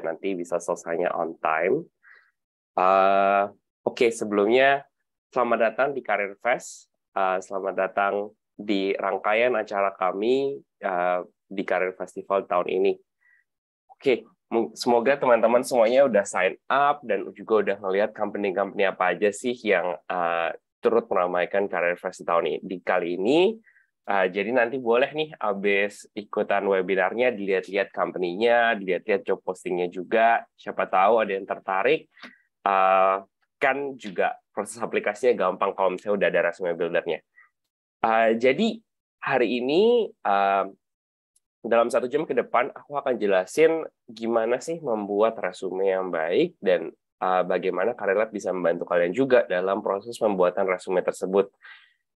dan nanti bisa selesainya on time. Uh, Oke, okay, sebelumnya selamat datang di Career Fest. Uh, selamat datang di rangkaian acara kami uh, di Career Festival tahun ini. Oke, okay, semoga teman-teman semuanya udah sign up dan juga udah ngelihat company-company apa aja sih yang uh, turut meramaikan Career Fest tahun ini. Di kali ini Uh, jadi nanti boleh nih abis ikutan webinarnya dilihat-lihat company-nya, dilihat-lihat job posting-nya juga. Siapa tahu ada yang tertarik. Uh, kan juga proses aplikasinya gampang kalau misalnya udah ada resume buildernya. Uh, jadi hari ini uh, dalam satu jam ke depan aku akan jelasin gimana sih membuat resume yang baik dan uh, bagaimana Career Lab bisa membantu kalian juga dalam proses pembuatan resume tersebut.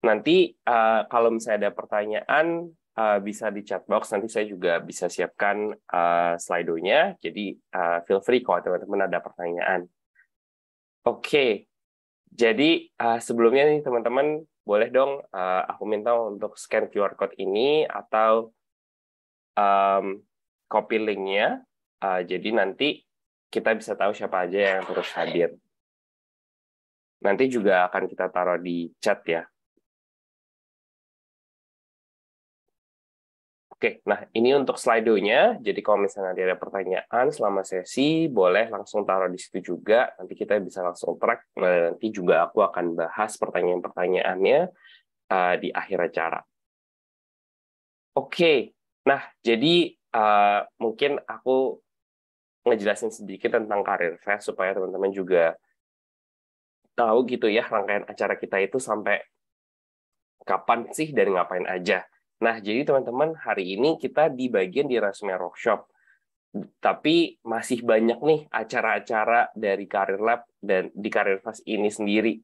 Nanti uh, kalau misalnya ada pertanyaan uh, bisa di chat box. Nanti saya juga bisa siapkan uh, slidonya Jadi uh, feel free kalau teman-teman ada pertanyaan. Oke, okay. jadi uh, sebelumnya nih teman-teman boleh dong uh, aku minta untuk scan QR code ini atau um, copy linknya. Uh, jadi nanti kita bisa tahu siapa aja yang terus hadir. Nanti juga akan kita taruh di chat ya. Oke, nah ini untuk slidonya. Jadi kalau misalnya ada pertanyaan selama sesi, boleh langsung taruh di situ juga. Nanti kita bisa langsung track. Nah, nanti juga aku akan bahas pertanyaan-pertanyaannya uh, di akhir acara. Oke, nah jadi uh, mungkin aku ngejelasin sedikit tentang karir fest supaya teman-teman juga tahu gitu ya rangkaian acara kita itu sampai kapan sih dan ngapain aja. Nah, jadi teman-teman, hari ini kita di bagian di resume Workshop. Tapi masih banyak nih acara-acara dari Karir Lab dan di Karir Fast ini sendiri.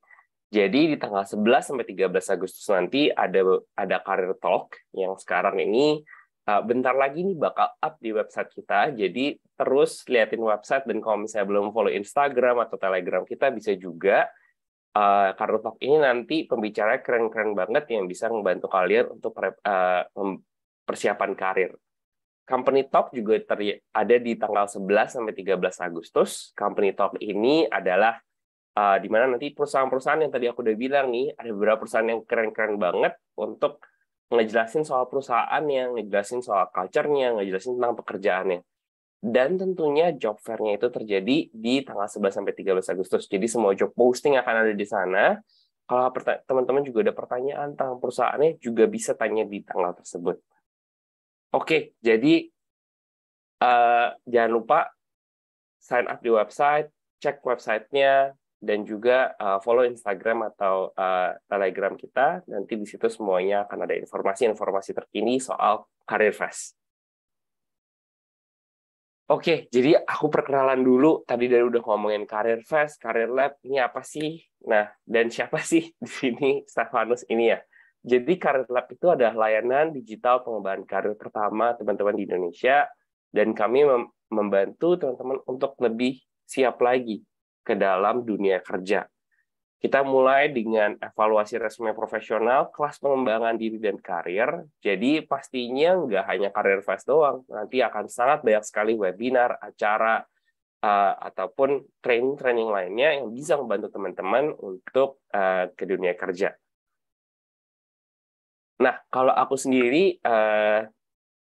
Jadi di tanggal 11 sampai 13 Agustus nanti ada ada Karir Talk yang sekarang ini eh, bentar lagi nih bakal up di website kita. Jadi terus liatin website dan kalau misalnya belum follow Instagram atau Telegram kita bisa juga uh, eh, Talk ini nanti pembicara keren-keren banget yang bisa membantu kalian untuk uh, persiapan karir. Company Talk juga ada di tanggal 11 sampai 13 Agustus. Company Talk ini adalah uh, di mana nanti perusahaan-perusahaan yang tadi aku udah bilang nih, ada beberapa perusahaan yang keren-keren banget untuk ngejelasin soal perusahaan yang ngejelasin soal culture-nya, ngejelasin tentang pekerjaannya. Dan tentunya job fairnya itu terjadi di tanggal 11 sampai 13 Agustus. Jadi semua job posting akan ada di sana. Kalau teman-teman juga ada pertanyaan tentang perusahaannya juga bisa tanya di tanggal tersebut. Oke, jadi uh, jangan lupa sign up di website, cek websitenya, dan juga uh, follow Instagram atau uh, Telegram kita. Nanti di situ semuanya akan ada informasi-informasi terkini soal Karir Fest. Oke, jadi aku perkenalan dulu. Tadi dari udah ngomongin karir fast, karir lab, ini apa sih? Nah, dan siapa sih di sini Stefanus ini ya? Jadi Karir Lab itu adalah layanan digital pengembangan karir pertama teman-teman di Indonesia, dan kami membantu teman-teman untuk lebih siap lagi ke dalam dunia kerja. Kita mulai dengan evaluasi resume profesional, kelas pengembangan diri dan karir. Jadi pastinya nggak hanya karir fast doang, nanti akan sangat banyak sekali webinar, acara, uh, ataupun training-training lainnya yang bisa membantu teman-teman untuk uh, ke dunia kerja. Nah, kalau aku sendiri, uh,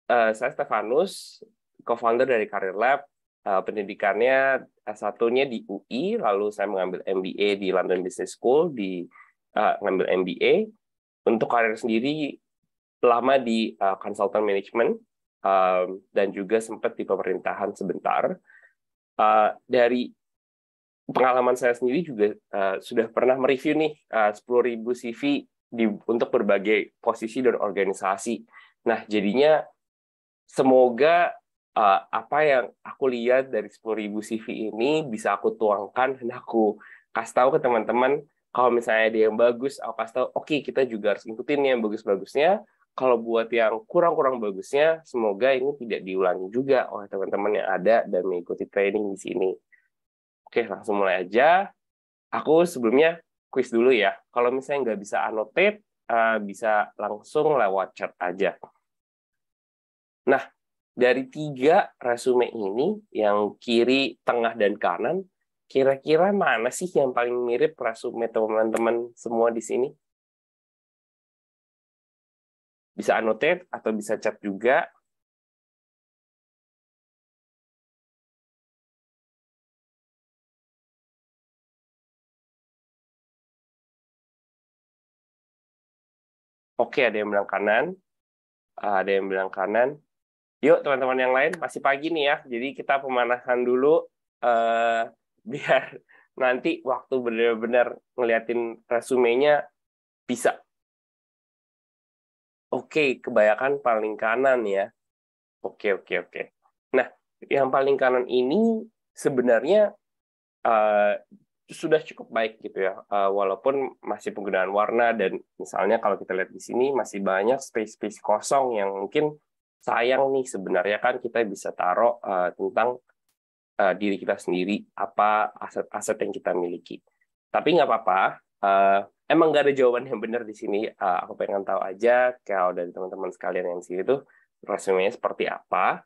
uh, saya Stefanus, co-founder dari Career Lab, uh, pendidikannya Nah, S1-nya di UI, lalu saya mengambil MBA di London Business School, di uh, ngambil MBA. Untuk karir sendiri lama di uh, consultant management um, dan juga sempat di pemerintahan sebentar. Uh, dari pengalaman saya sendiri juga uh, sudah pernah mereview nih uh, 10.000 CV di untuk berbagai posisi dan organisasi. Nah, jadinya semoga uh, apa yang aku lihat dari 10.000 CV ini bisa aku tuangkan dan aku kasih tahu ke teman-teman kalau misalnya ada yang bagus aku kasih tahu oke okay, kita juga harus ngikutin yang bagus-bagusnya kalau buat yang kurang-kurang bagusnya semoga ini tidak diulangi juga oleh teman-teman yang ada dan mengikuti training di sini oke langsung mulai aja aku sebelumnya quiz dulu ya kalau misalnya nggak bisa annotate eh, bisa langsung lewat chat aja nah dari tiga resume ini yang kiri, tengah, dan kanan, kira-kira mana sih yang paling mirip resume teman-teman semua di sini? Bisa annotate atau bisa chat juga. Oke, ada yang bilang kanan, ada yang bilang kanan. Yuk teman-teman yang lain, masih pagi nih ya, jadi kita pemanasan dulu uh, biar nanti waktu benar-benar ngeliatin resumenya bisa. Oke, kebanyakan paling kanan ya. Oke, oke, oke. Nah, yang paling kanan ini sebenarnya uh, sudah cukup baik gitu ya, uh, walaupun masih penggunaan warna dan misalnya kalau kita lihat di sini masih banyak space-space kosong yang mungkin sayang nih sebenarnya kan kita bisa taruh uh, tentang uh, diri kita sendiri apa aset-aset yang kita miliki tapi nggak apa-apa uh, emang nggak ada jawaban yang benar di sini uh, aku pengen tahu aja kalau dari teman-teman sekalian yang sini tuh resumenya seperti apa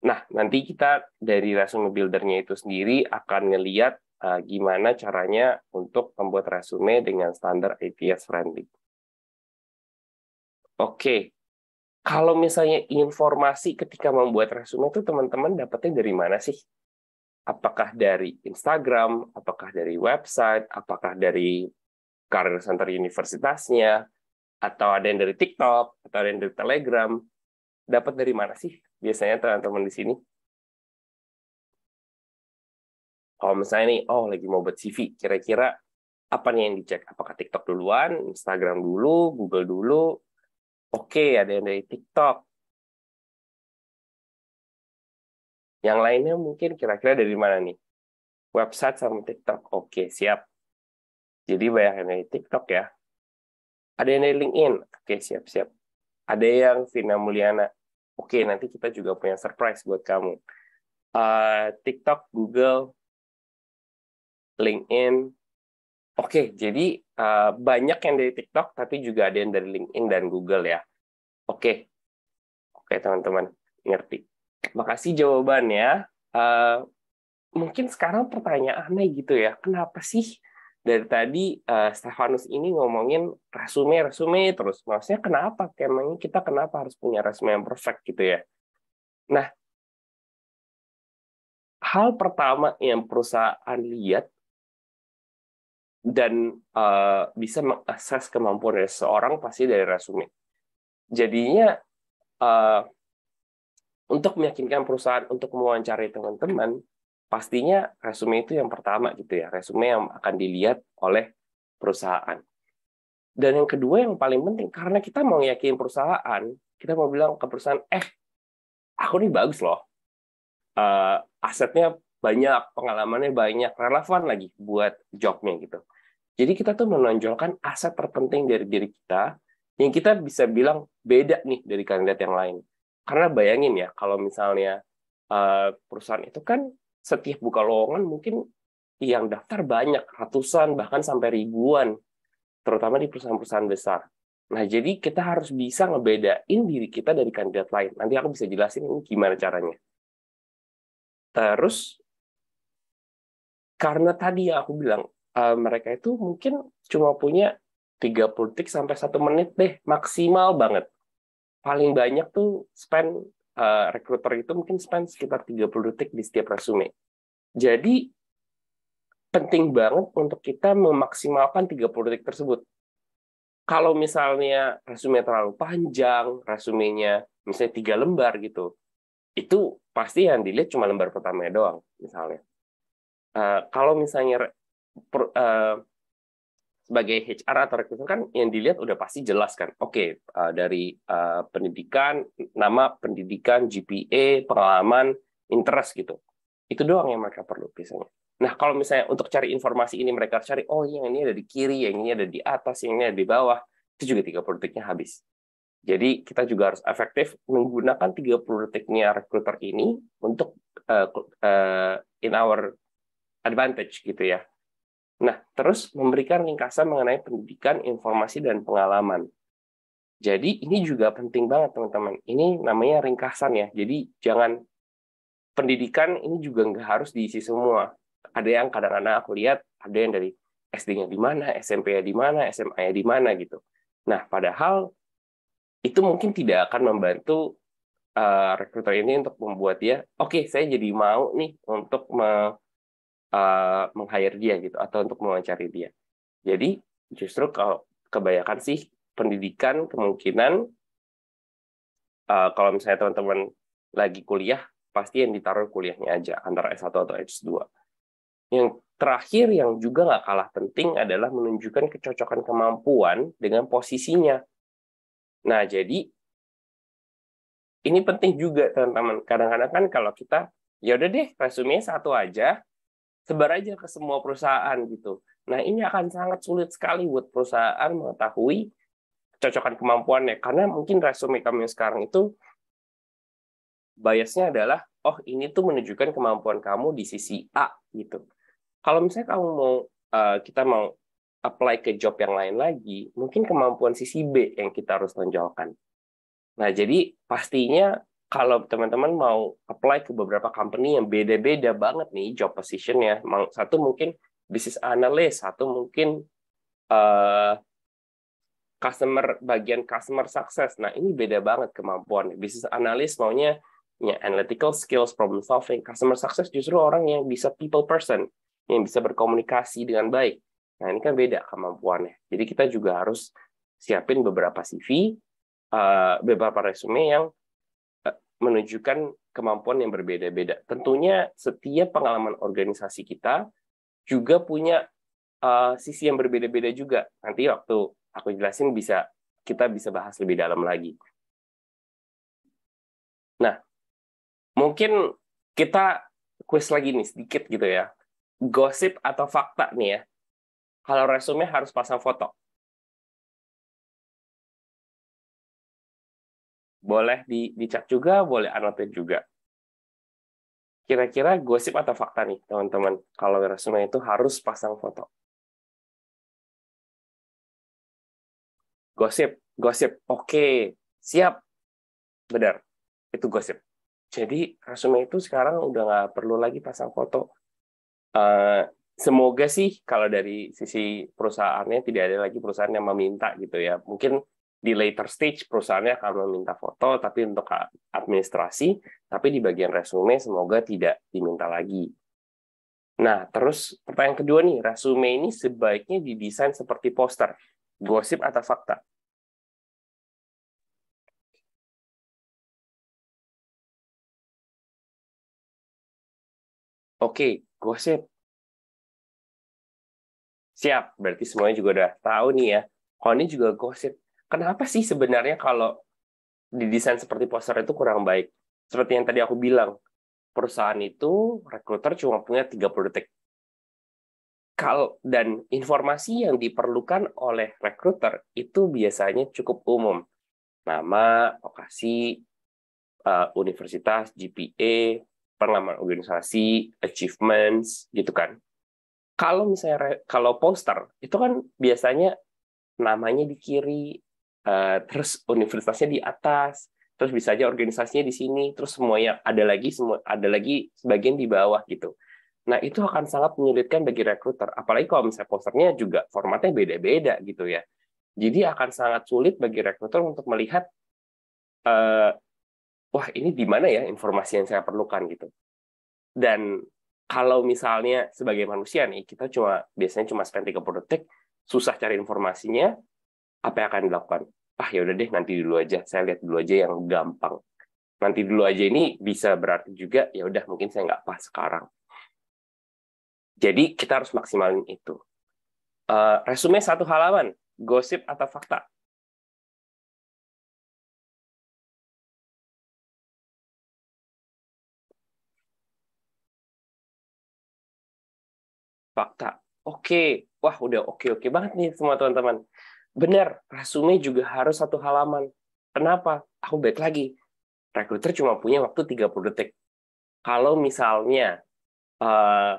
nah nanti kita dari resume buildernya itu sendiri akan ngeliat uh, gimana caranya untuk membuat resume dengan standar ATS friendly Oke, kalau misalnya informasi ketika membuat resume itu teman-teman dapatnya dari mana sih? Apakah dari Instagram, apakah dari website, apakah dari karir center universitasnya, atau ada yang dari TikTok, atau ada yang dari Telegram? Dapat dari mana sih biasanya teman-teman di sini? Kalau misalnya nih, oh lagi mau buat CV, kira-kira apa nih yang dicek? Apakah TikTok duluan, Instagram dulu, Google dulu, Oke, ada yang dari TikTok. Yang lainnya mungkin kira-kira dari mana nih? Website sama TikTok. Oke, siap. Jadi banyak yang dari TikTok ya. Ada yang dari LinkedIn. Oke, siap-siap. Ada yang Vina Mulyana. Oke, nanti kita juga punya surprise buat kamu. Uh, TikTok, Google, LinkedIn, Oke, okay, jadi uh, banyak yang dari TikTok, tapi juga ada yang dari LinkedIn dan Google ya. Oke, okay. oke okay, teman-teman, ngerti. Makasih jawabannya. Uh, mungkin sekarang pertanyaannya gitu ya, kenapa sih dari tadi uh, Stefanus ini ngomongin resume, resume terus. Maksudnya kenapa? Emangnya kita kenapa harus punya resume yang perfect gitu ya? Nah, hal pertama yang perusahaan lihat dan uh, bisa mengakses kemampuan dari seseorang pasti dari resume. Jadinya uh, untuk meyakinkan perusahaan untuk mewawancarai teman-teman, pastinya resume itu yang pertama gitu ya, resume yang akan dilihat oleh perusahaan. Dan yang kedua yang paling penting karena kita mau meyakinkan perusahaan, kita mau bilang ke perusahaan, eh aku ini bagus loh, uh, asetnya banyak pengalamannya banyak relevan lagi buat jobnya gitu jadi kita tuh menonjolkan aset terpenting dari diri kita yang kita bisa bilang beda nih dari kandidat yang lain karena bayangin ya kalau misalnya eh, perusahaan itu kan setiap buka lowongan mungkin yang daftar banyak ratusan bahkan sampai ribuan terutama di perusahaan-perusahaan besar Nah, jadi kita harus bisa ngebedain diri kita dari kandidat lain. Nanti aku bisa jelasin ini gimana caranya. Terus, karena tadi yang aku bilang, uh, mereka itu mungkin cuma punya 30 detik sampai satu menit deh, maksimal banget. Paling banyak tuh spend uh, rekruter itu mungkin spend sekitar 30 detik di setiap resume. Jadi penting banget untuk kita memaksimalkan 30 detik tersebut. Kalau misalnya resume terlalu panjang, resumenya misalnya tiga lembar gitu, itu pasti yang dilihat cuma lembar pertamanya doang misalnya uh, kalau misalnya per, uh, sebagai HR atau recruiter kan yang dilihat udah pasti jelas kan. Oke, okay, uh, eh, dari uh, pendidikan, nama pendidikan, GPA, pengalaman, interest gitu. Itu doang yang mereka perlu biasanya. Nah, kalau misalnya untuk cari informasi ini mereka cari, oh yang ini ada di kiri, yang ini ada di atas, yang ini ada di bawah, itu juga 30 detiknya habis. Jadi kita juga harus efektif menggunakan 30 detiknya recruiter ini untuk uh, uh, in our advantage gitu ya. Nah, terus memberikan ringkasan mengenai pendidikan, informasi, dan pengalaman. Jadi ini juga penting banget teman-teman. Ini namanya ringkasan ya. Jadi jangan pendidikan ini juga nggak harus diisi semua. Ada yang kadang-kadang aku lihat ada yang dari SD-nya di mana, SMP-nya di mana, SMA-nya di mana gitu. Nah, padahal itu mungkin tidak akan membantu uh, rekruter ini untuk membuat dia, oke, okay, saya jadi mau nih untuk uh, meng-hire dia gitu atau untuk mewawancari dia. Jadi justru kalau kebanyakan sih pendidikan kemungkinan uh, kalau misalnya teman-teman lagi kuliah pasti yang ditaruh kuliahnya aja antara S1 atau S2. Yang terakhir yang juga nggak kalah penting adalah menunjukkan kecocokan kemampuan dengan posisinya. Nah, jadi ini penting juga teman-teman. Kadang-kadang kan kalau kita ya udah deh resume satu aja sebar aja ke semua perusahaan gitu. Nah ini akan sangat sulit sekali buat perusahaan mengetahui kecocokan kemampuannya karena mungkin resume kami sekarang itu biasnya adalah oh ini tuh menunjukkan kemampuan kamu di sisi A gitu. Kalau misalnya kamu mau uh, kita mau apply ke job yang lain lagi, mungkin kemampuan sisi B yang kita harus tonjolkan. Nah, jadi pastinya kalau teman-teman mau apply ke beberapa company yang beda-beda banget nih job positionnya, satu mungkin bisnis analis, satu mungkin uh, customer bagian customer success. Nah ini beda banget kemampuan bisnis analis maunya ya analytical skills, problem solving, customer success justru orang yang bisa people person, yang bisa berkomunikasi dengan baik. Nah ini kan beda kemampuannya. Jadi kita juga harus siapin beberapa CV, uh, eh, beberapa resume yang menunjukkan kemampuan yang berbeda-beda. Tentunya setiap pengalaman organisasi kita juga punya uh, sisi yang berbeda-beda juga. Nanti waktu aku jelasin bisa kita bisa bahas lebih dalam lagi. Nah, mungkin kita quiz lagi nih sedikit gitu ya. Gosip atau fakta nih ya. Kalau resume harus pasang foto. Boleh di, dicap juga, boleh anotate juga. Kira-kira gosip atau fakta nih, teman-teman, kalau resume itu harus pasang foto. Gosip, gosip, oke, siap, benar, itu gosip. Jadi resume itu sekarang udah nggak perlu lagi pasang foto. Uh, semoga sih kalau dari sisi perusahaannya tidak ada lagi perusahaan yang meminta gitu ya. Mungkin di later stage perusahaannya akan meminta foto tapi untuk administrasi tapi di bagian resume semoga tidak diminta lagi nah terus pertanyaan kedua nih resume ini sebaiknya didesain seperti poster gosip atau fakta Oke, gosip. Siap, berarti semuanya juga udah tahu nih ya. Kalau ini juga gosip, kenapa sih sebenarnya kalau didesain seperti poster itu kurang baik? Seperti yang tadi aku bilang, perusahaan itu rekruter cuma punya 30 detik. Kalau dan informasi yang diperlukan oleh rekruter itu biasanya cukup umum. Nama, lokasi, uh, universitas, GPA, pengalaman organisasi, achievements, gitu kan. Kalau misalnya kalau poster itu kan biasanya namanya di kiri, Eh, terus universitasnya di atas, terus bisa aja organisasinya di sini, terus semuanya ada lagi semua ada lagi sebagian di bawah gitu. Nah, itu akan sangat menyulitkan bagi rekruter, apalagi kalau misalnya posternya juga formatnya beda-beda gitu ya. Jadi akan sangat sulit bagi rekruter untuk melihat uh, wah ini di mana ya informasi yang saya perlukan gitu. Dan kalau misalnya sebagai manusia nih, kita cuma biasanya cuma spend 30 detik susah cari informasinya, apa yang akan dilakukan? Ah ya udah deh nanti dulu aja, saya lihat dulu aja yang gampang. Nanti dulu aja ini bisa berarti juga ya udah mungkin saya nggak pas sekarang. Jadi kita harus maksimalin itu. Uh, resume satu halaman, gosip atau fakta? Fakta. Oke, okay. wah udah oke-oke okay -okay banget nih semua teman-teman. Benar, resume juga harus satu halaman. Kenapa? Aku baik lagi. Rekruter cuma punya waktu 30 detik. Kalau misalnya uh, eh,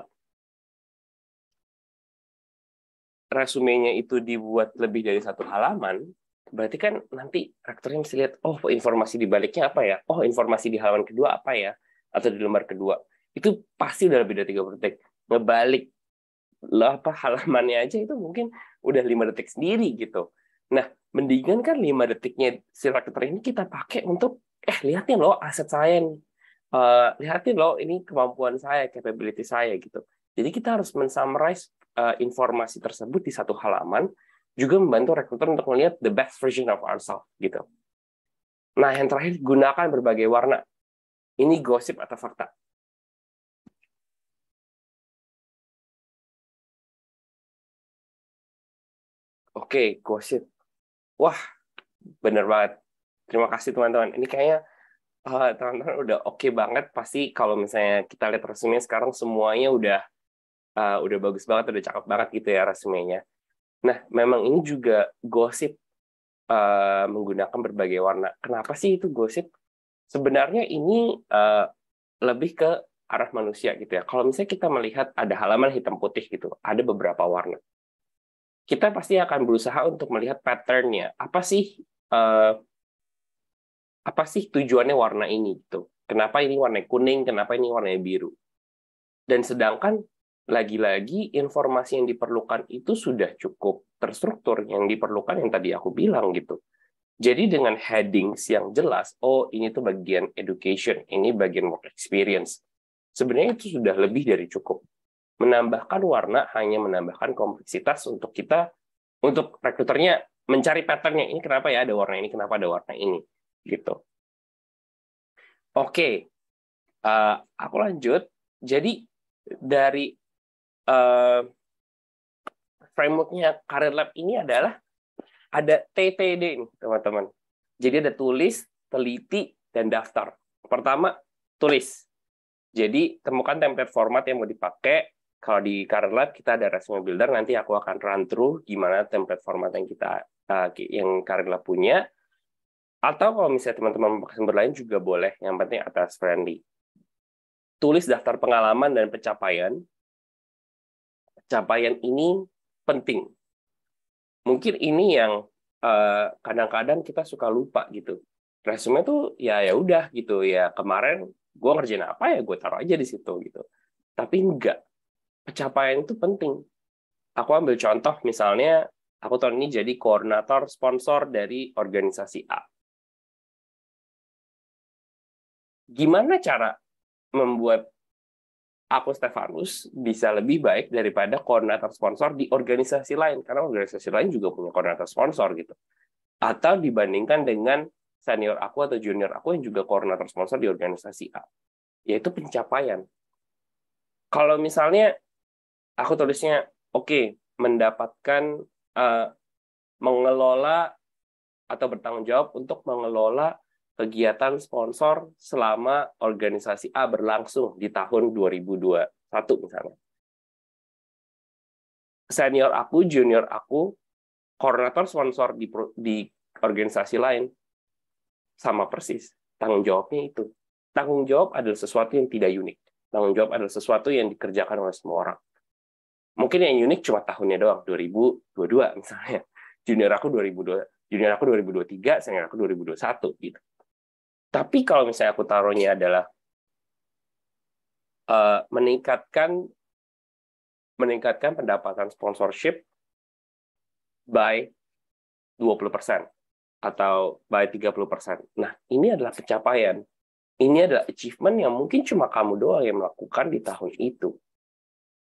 resumenya itu dibuat lebih dari satu halaman, berarti kan nanti rektornya mesti lihat, oh informasi di baliknya apa ya? Oh informasi di halaman kedua apa ya? Atau di lembar kedua. Itu pasti udah lebih dari 30 detik. Ngebalik lah apa halamannya aja itu mungkin udah lima detik sendiri gitu. Nah, mendingan kan lima detiknya si rekruter ini kita pakai untuk eh lihatin loh aset saya nih. Uh, eh, lihatin loh ini kemampuan saya, capability saya gitu. Jadi kita harus mensummarize uh, informasi tersebut di satu halaman juga membantu rekruter untuk melihat the best version of ourselves gitu. Nah, yang terakhir gunakan berbagai warna. Ini gosip atau fakta. Oke, okay, gosip. Wah, bener banget. Terima kasih teman-teman. Ini kayaknya eh, teman-teman uh, udah oke okay banget. Pasti kalau misalnya kita lihat resume sekarang semuanya udah uh, udah bagus banget, udah cakep banget gitu ya resumenya. Nah, memang ini juga gosip uh, menggunakan berbagai warna. Kenapa sih itu gosip? Sebenarnya ini uh, lebih ke arah manusia gitu ya. Kalau misalnya kita melihat ada halaman hitam putih gitu, ada beberapa warna kita pasti akan berusaha untuk melihat patternnya. Apa sih uh, apa sih tujuannya warna ini gitu? Kenapa ini warna kuning? Kenapa ini warna biru? Dan sedangkan lagi-lagi informasi yang diperlukan itu sudah cukup terstruktur yang diperlukan yang tadi aku bilang gitu. Jadi dengan headings yang jelas, oh ini tuh bagian education, ini bagian work experience. Sebenarnya itu sudah lebih dari cukup menambahkan warna hanya menambahkan kompleksitas untuk kita untuk rekruternya mencari patternnya ini kenapa ya ada warna ini kenapa ada warna ini gitu oke okay. uh, eh, aku lanjut jadi dari uh, frameworknya Career Lab ini adalah ada TTD nih teman-teman jadi ada tulis teliti dan daftar pertama tulis jadi temukan template format yang mau dipakai kalau di current lab kita ada resume builder nanti aku akan run through gimana template format yang kita uh, yang current lab punya atau kalau misalnya teman-teman sumber lain juga boleh yang penting atas friendly tulis daftar pengalaman dan pencapaian pencapaian ini penting mungkin ini yang eh, kadang-kadang uh, kita suka lupa gitu resume tuh ya ya udah gitu ya kemarin gue ngerjain apa ya gue taruh aja di situ gitu tapi enggak pencapaian itu penting. Aku ambil contoh misalnya aku tahun ini jadi koordinator sponsor dari organisasi A. Gimana cara membuat aku Stefanus bisa lebih baik daripada koordinator sponsor di organisasi lain karena organisasi lain juga punya koordinator sponsor gitu. Atau dibandingkan dengan senior aku atau junior aku yang juga koordinator sponsor di organisasi A, yaitu pencapaian. Kalau misalnya aku tulisnya oke okay, mendapatkan uh, mengelola atau bertanggung jawab untuk mengelola kegiatan sponsor selama organisasi A berlangsung di tahun 2021 misalnya. Senior aku, junior aku, koordinator sponsor di, di organisasi lain sama persis. Tanggung jawabnya itu. Tanggung jawab adalah sesuatu yang tidak unik. Tanggung jawab adalah sesuatu yang dikerjakan oleh semua orang mungkin yang unik cuma tahunnya doang 2022 misalnya junior aku 2002 junior aku 2023 senior aku 2021 gitu tapi kalau misalnya aku taruhnya adalah uh, meningkatkan meningkatkan pendapatan sponsorship by 20% atau by 30%. Nah, ini adalah pencapaian. Ini adalah achievement yang mungkin cuma kamu doang yang melakukan di tahun itu.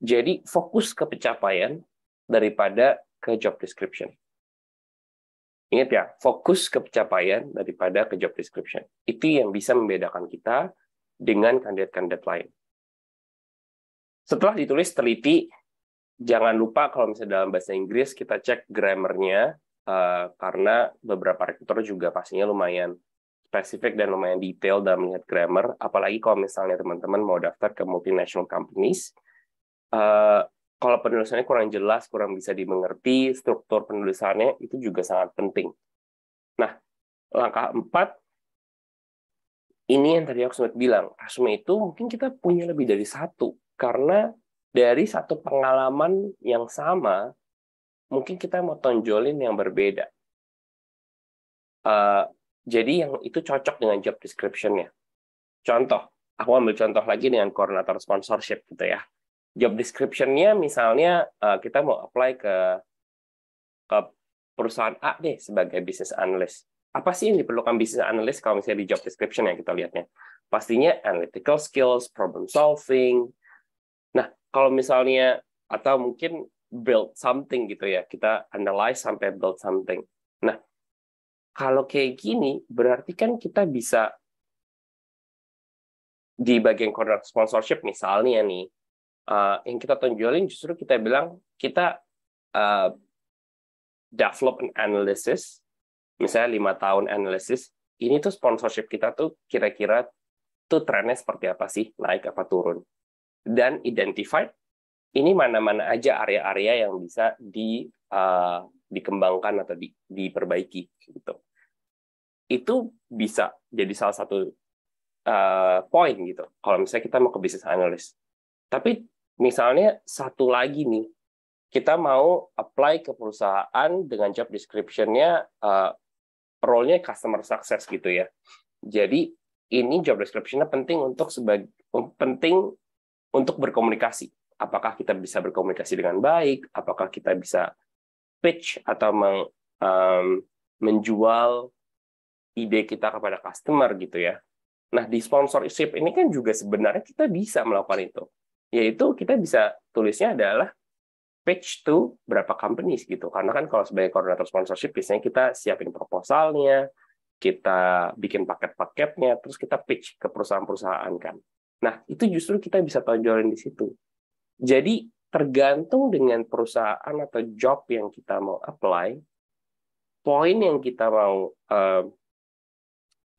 Jadi fokus ke pencapaian daripada ke job description. Ingat ya, fokus ke pencapaian daripada ke job description. Itu yang bisa membedakan kita dengan kandidat-kandidat lain. Setelah ditulis teliti, jangan lupa kalau misalnya dalam bahasa Inggris kita cek grammarnya, eh, karena beberapa rekruter juga pastinya lumayan spesifik dan lumayan detail dalam melihat grammar, apalagi kalau misalnya teman-teman mau daftar ke multinational companies, Eh, kalau penulisannya kurang jelas, kurang bisa dimengerti, struktur penulisannya itu juga sangat penting. Nah, langkah empat, ini yang tadi aku sempat bilang, resume itu mungkin kita punya lebih dari satu, karena dari satu pengalaman yang sama, mungkin kita mau tonjolin yang berbeda. Uh, jadi yang itu cocok dengan job description-nya. Contoh, aku ambil contoh lagi dengan koordinator sponsorship gitu ya job description-nya misalnya uh, kita mau apply ke ke perusahaan A deh sebagai business analyst. Apa sih yang diperlukan business analyst kalau misalnya di job description yang kita lihatnya? Pastinya analytical skills, problem solving. Nah, kalau misalnya atau mungkin build something gitu ya, kita analyze sampai build something. Nah, kalau kayak gini berarti kan kita bisa di bagian corner sponsorship misalnya nih uh, yang kita tonjolin justru kita bilang kita uh, develop an analysis, misalnya lima tahun analysis, ini tuh sponsorship kita tuh kira-kira tuh trennya seperti apa sih, naik apa turun. Dan identified, ini mana-mana aja area-area yang bisa di uh, dikembangkan atau di, diperbaiki gitu. Itu bisa jadi salah satu uh, poin gitu. Kalau misalnya kita mau ke bisnis analis, tapi Misalnya satu lagi nih, kita mau apply ke perusahaan dengan job descriptionnya nya uh, eh, role-nya customer success gitu ya. Jadi ini job descriptionnya penting untuk sebagai um, penting untuk berkomunikasi. Apakah kita bisa berkomunikasi dengan baik? Apakah kita bisa pitch atau meng, um, menjual ide kita kepada customer gitu ya. Nah, di sponsorship ini kan juga sebenarnya kita bisa melakukan itu yaitu kita bisa tulisnya adalah pitch to berapa companies gitu. Karena kan kalau sebagai koordinator sponsorship biasanya kita siapin proposalnya, kita bikin paket-paketnya, terus kita pitch ke perusahaan-perusahaan kan. Nah, itu justru kita bisa tonjolin di situ. Jadi tergantung dengan perusahaan atau job yang kita mau apply, poin yang kita mau uh,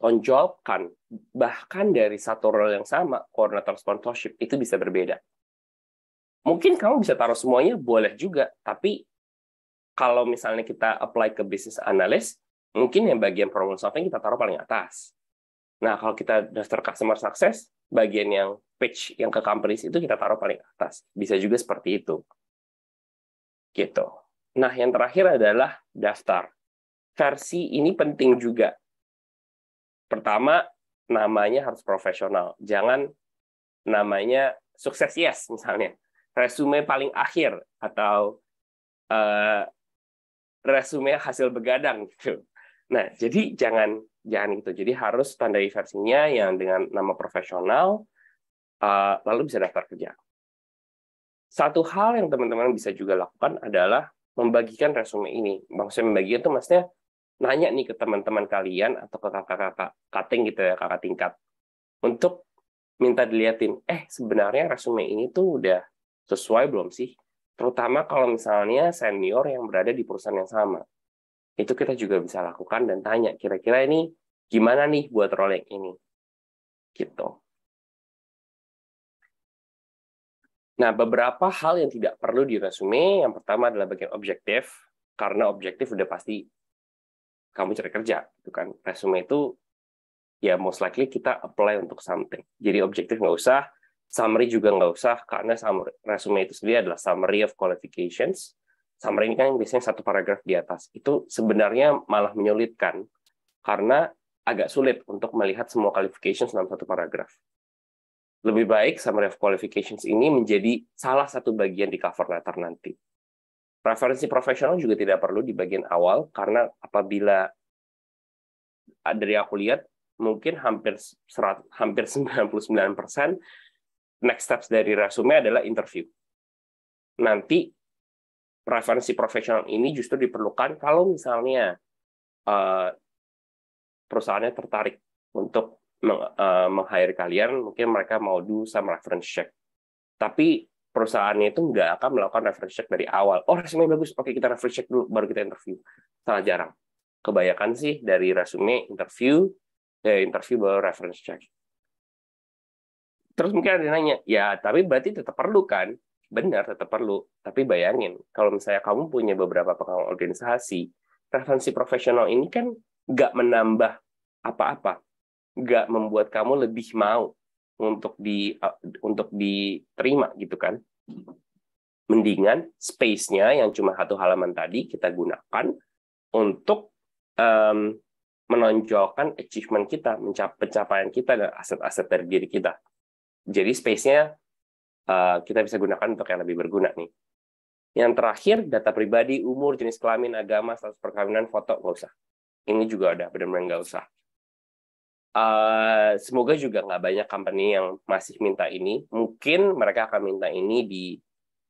tonjolkan bahkan dari satu role yang sama koordinator sponsorship itu bisa berbeda. Mungkin kamu bisa taruh semuanya boleh juga, tapi kalau misalnya kita apply ke bisnis analis, mungkin yang bagian problem solving kita taruh paling atas. Nah, kalau kita daftar customer success, bagian yang pitch yang ke companies itu kita taruh paling atas. Bisa juga seperti itu. Gitu. Nah, yang terakhir adalah daftar. Versi ini penting juga Pertama, namanya harus profesional. Jangan namanya sukses yes misalnya. Resume paling akhir atau uh, resume hasil begadang gitu. Nah, jadi jangan jangan itu. Jadi harus tandai versinya yang dengan nama profesional uh, lalu bisa daftar kerja. Satu hal yang teman-teman bisa juga lakukan adalah membagikan resume ini. Maksudnya membagikan itu maksudnya nanya nih ke teman-teman kalian atau ke kakak-kakak kating gitu ya, kakak tingkat. Untuk minta diliatin, eh sebenarnya resume ini tuh udah sesuai belum sih? Terutama kalau misalnya senior yang berada di perusahaan yang sama. Itu kita juga bisa lakukan dan tanya, kira-kira ini gimana nih buat role ini? Gitu. Nah, beberapa hal yang tidak perlu di resume, yang pertama adalah bagian objektif, karena objektif udah pasti kamu cari kerja itu kan resume itu ya most likely kita apply untuk something jadi objektif nggak usah summary juga nggak usah karena summary, resume itu sendiri adalah summary of qualifications summary ini kan biasanya satu paragraf di atas itu sebenarnya malah menyulitkan karena agak sulit untuk melihat semua qualifications dalam satu paragraf lebih baik summary of qualifications ini menjadi salah satu bagian di cover letter nanti Referensi profesional juga tidak perlu di bagian awal karena apabila dari aku lihat mungkin hampir serat, hampir 99% next steps dari resume adalah interview. Nanti referensi profesional ini justru diperlukan kalau misalnya perusahaannya tertarik untuk meng, meng-hire kalian, mungkin mereka mau do some reference check. Tapi perusahaannya itu nggak akan melakukan reference check dari awal. Oh, resume bagus. Oke, kita reference check dulu, baru kita interview. Sangat jarang. Kebanyakan sih dari resume, interview, ya interview baru reference check. Terus mungkin ada yang nanya, ya tapi berarti tetap perlu kan? Benar, tetap perlu. Tapi bayangin, kalau misalnya kamu punya beberapa pengalaman organisasi, referensi profesional ini kan nggak menambah apa-apa. Nggak membuat kamu lebih mau untuk di uh, untuk diterima gitu kan mendingan space-nya yang cuma satu halaman tadi kita gunakan untuk um, menonjolkan achievement kita, pencapaian kita dan aset-aset dari diri kita. Jadi space-nya uh, kita bisa gunakan untuk yang lebih berguna nih. Yang terakhir, data pribadi, umur, jenis kelamin, agama, status perkawinan, foto, nggak usah. Ini juga ada, benar-benar nggak usah. Eh, semoga juga nggak banyak company yang masih minta ini. Mungkin mereka akan minta ini di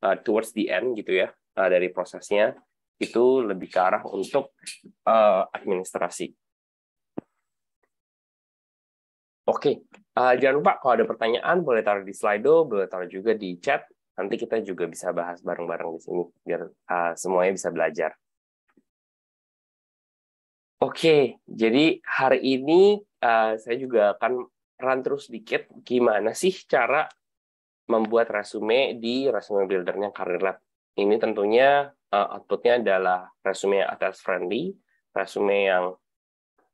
uh, towards the end gitu ya uh, dari prosesnya itu lebih ke arah untuk uh, administrasi. Oke, okay. uh, jangan lupa kalau ada pertanyaan boleh taruh di Slido, boleh taruh juga di chat. Nanti kita juga bisa bahas bareng-bareng di sini biar uh, semuanya bisa belajar. Oke, okay. jadi hari ini uh, saya juga akan run terus sedikit gimana sih cara membuat resume di resume buildernya Career Lab. Ini tentunya uh, outputnya adalah resume yang atas friendly, resume yang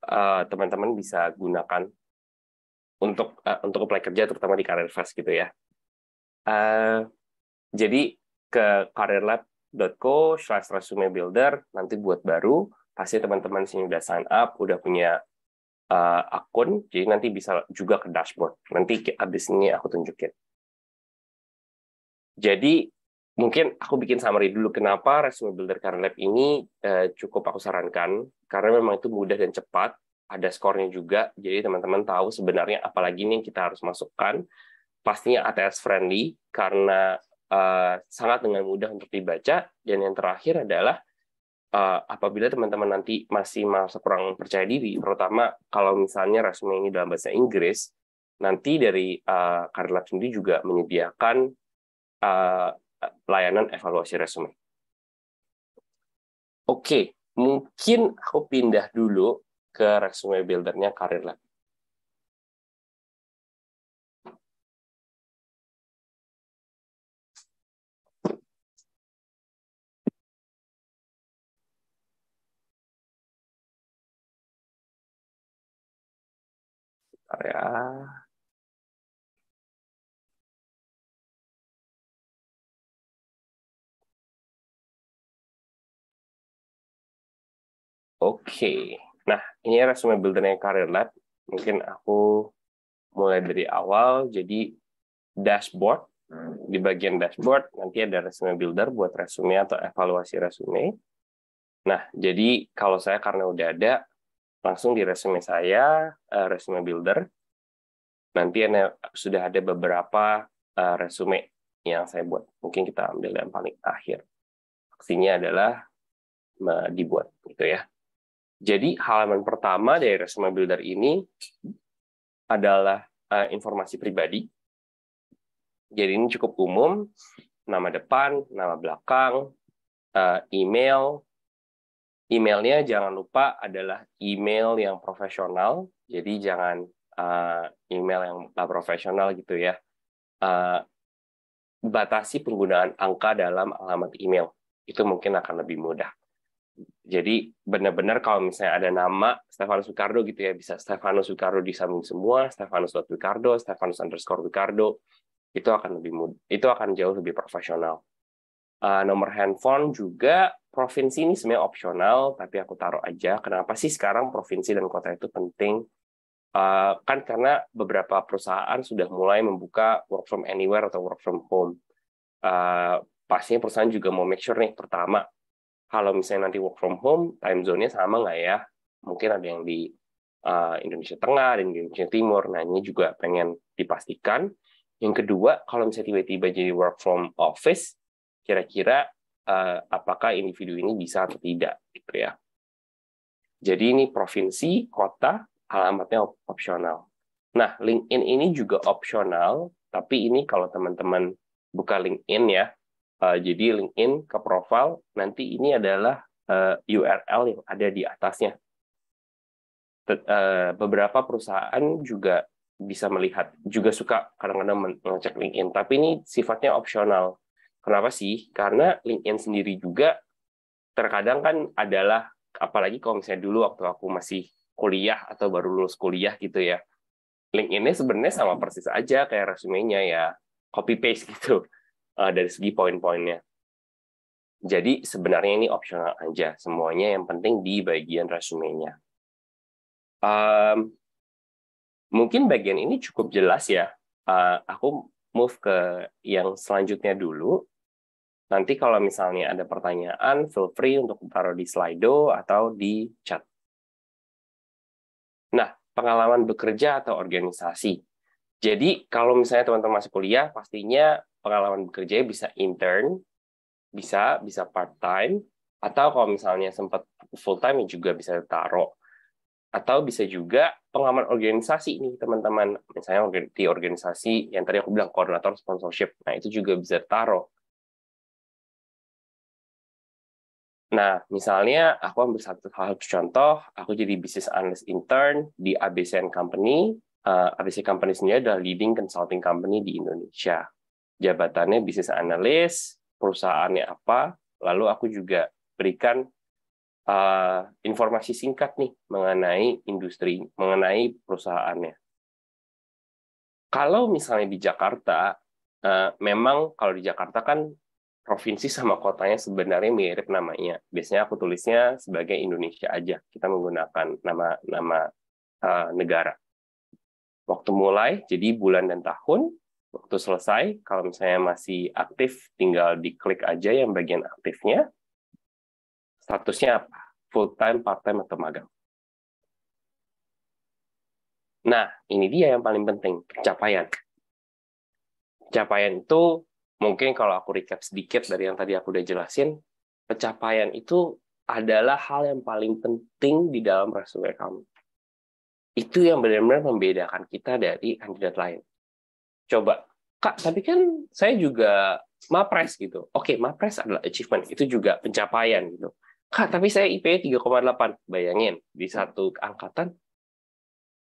eh, teman-teman uh, bisa gunakan untuk uh, untuk apply kerja terutama di Career Fest gitu ya. Uh, jadi ke careerlab.co slash resume builder nanti buat baru pasti teman-teman sini udah sign up udah punya uh, akun, jadi nanti bisa juga ke dashboard. Nanti abis ini aku tunjukin. Jadi mungkin aku bikin summary dulu kenapa resume builder karena Lab ini uh, cukup aku sarankan karena memang itu mudah dan cepat, ada skornya juga, jadi teman-teman tahu sebenarnya apalagi ini yang kita harus masukkan. Pastinya ATS friendly karena uh, sangat dengan mudah untuk dibaca dan yang terakhir adalah uh, apabila teman-teman nanti masih merasa kurang percaya diri, terutama kalau misalnya resume ini dalam bahasa Inggris, nanti dari uh, eh, Career Lab sendiri juga menyediakan uh, layanan evaluasi resume. Oke, mungkin aku pindah dulu ke resume buildernya Career Lab. Bentar ya. Oke. Nah, ini resume buildernya Career Lab. Mungkin aku mulai dari awal. Jadi dashboard di bagian dashboard nanti ada resume builder buat resume atau evaluasi resume. Nah, jadi kalau saya karena udah ada, langsung di resume saya, eh, resume builder. Nanti sudah ada beberapa eh, resume yang saya buat. Mungkin kita ambil yang paling akhir. Aksinya adalah dibuat, gitu ya. Jadi halaman pertama dari resume builder ini adalah eh, informasi pribadi. Jadi ini cukup umum, nama depan, nama belakang, email, Emailnya jangan lupa adalah email yang profesional, jadi jangan uh, email yang tak profesional gitu ya. Uh, batasi penggunaan angka dalam alamat email, itu mungkin akan lebih mudah. Jadi benar-benar kalau misalnya ada nama Stefano Ricardo gitu ya, bisa Stefano Ricardo disambung semua, Stefanus Ricardo, Stefanus underscore Ricardo, itu akan lebih mudah, itu akan jauh lebih profesional uh, nomor handphone juga provinsi ini sebenarnya opsional tapi aku taruh aja kenapa sih sekarang provinsi dan kota itu penting uh, kan karena beberapa perusahaan sudah mulai membuka work from anywhere atau work from home uh, pastinya perusahaan juga mau make sure nih pertama kalau misalnya nanti work from home time zone-nya sama nggak ya mungkin ada yang di uh, Indonesia Tengah dan Indonesia Timur nah ini juga pengen dipastikan yang kedua kalau misalnya tiba-tiba jadi work from office kira-kira eh, apakah individu ini bisa atau tidak gitu ya. Jadi ini provinsi, kota, alamatnya op opsional. Nah, LinkedIn ini juga opsional, tapi ini kalau teman-teman buka LinkedIn ya, uh, jadi LinkedIn ke profile, nanti ini adalah eh, URL yang ada di atasnya. beberapa perusahaan juga bisa melihat, juga suka kadang-kadang mengecek LinkedIn, tapi ini sifatnya opsional. Kenapa sih? Karena LinkedIn sendiri juga terkadang kan adalah apalagi kalau misalnya dulu waktu aku masih kuliah atau baru lulus kuliah gitu ya. LinkedIn-nya sebenarnya sama hmm. persis aja kayak resumenya ya copy paste gitu eh, dari segi poin-poinnya. Jadi sebenarnya ini opsional aja semuanya yang penting di bagian resumenya. Um, mungkin bagian ini cukup jelas ya. Uh, aku move ke yang selanjutnya dulu. Nanti kalau misalnya ada pertanyaan, feel free untuk taruh di Slido atau di chat. Nah, pengalaman bekerja atau organisasi. Jadi, kalau misalnya teman-teman masih kuliah, pastinya pengalaman bekerja bisa intern, bisa bisa part-time, atau kalau misalnya sempat full-time ya juga bisa taruh. Atau bisa juga pengalaman organisasi nih, teman-teman. Misalnya di organisasi yang tadi aku bilang, koordinator sponsorship. Nah, itu juga bisa taruh Nah, misalnya aku ambil satu hal contoh, aku jadi business analyst intern di ABCN Company. Uh, eh, ABC Company sendiri adalah leading consulting company di Indonesia. Jabatannya business analyst, perusahaannya apa, lalu aku juga berikan uh, informasi singkat nih mengenai industri, mengenai perusahaannya. Kalau misalnya di Jakarta, uh, memang kalau di Jakarta kan provinsi sama kotanya sebenarnya mirip namanya. Biasanya aku tulisnya sebagai Indonesia aja. Kita menggunakan nama nama uh, negara. Waktu mulai jadi bulan dan tahun. Waktu selesai kalau misalnya masih aktif tinggal diklik aja yang bagian aktifnya. Statusnya apa? Full time, part time atau magang. Nah, ini dia yang paling penting, pencapaian. Pencapaian itu mungkin kalau aku recap sedikit dari yang tadi aku udah jelasin, pencapaian itu adalah hal yang paling penting di dalam resume kamu. Itu yang benar-benar membedakan kita dari kandidat lain. Coba, Kak, tapi kan saya juga MAPRES gitu. Oke, MAPRES adalah achievement, itu juga pencapaian gitu. Kak, tapi saya IP 3,8. Bayangin, di satu angkatan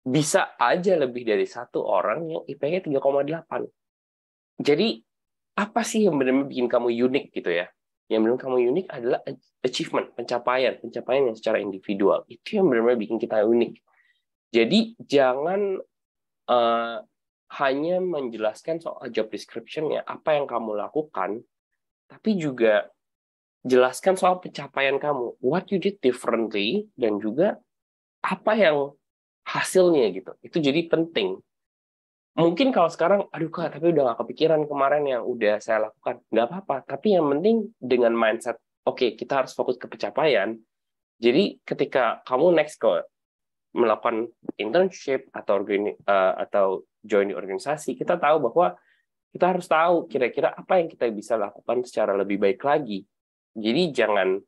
bisa aja lebih dari satu orang yang IP-nya 3,8. Jadi apa sih yang benar-benar bikin kamu unik gitu ya? Yang benar kamu unik adalah achievement, pencapaian, pencapaian yang secara individual. Itu yang benar-benar bikin kita unik. Jadi jangan uh, hanya menjelaskan soal job description ya, apa yang kamu lakukan, tapi juga jelaskan soal pencapaian kamu, what you did differently dan juga apa yang hasilnya gitu. Itu jadi penting mungkin kalau sekarang aduh kak tapi udah gak kepikiran kemarin yang udah saya lakukan nggak apa-apa tapi yang penting dengan mindset oke okay, kita harus fokus ke pencapaian jadi ketika kamu next ke melakukan internship atau organi, uh, atau join di organisasi kita tahu bahwa kita harus tahu kira-kira apa yang kita bisa lakukan secara lebih baik lagi jadi jangan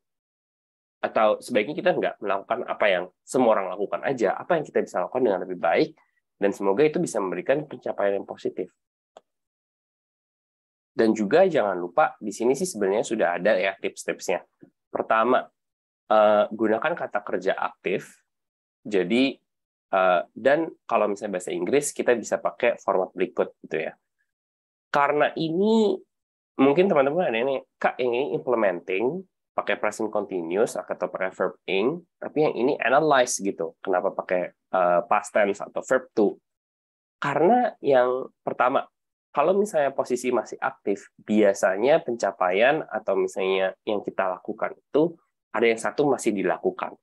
atau sebaiknya kita nggak melakukan apa yang semua orang lakukan aja apa yang kita bisa lakukan dengan lebih baik dan semoga itu bisa memberikan pencapaian yang positif. Dan juga jangan lupa, di sini sih sebenarnya sudah ada ya tips-tipsnya. Pertama, eh, gunakan kata kerja aktif. Jadi, eh, dan kalau misalnya bahasa Inggris, kita bisa pakai format berikut gitu ya. Karena ini, mungkin teman-teman ada ini, Kak, ini implementing, pakai present continuous atau pakai verb ing, tapi yang ini analyze gitu. Kenapa pakai uh, past tense atau verb to? Karena yang pertama, kalau misalnya posisi masih aktif, biasanya pencapaian atau misalnya yang kita lakukan itu ada yang satu masih dilakukan.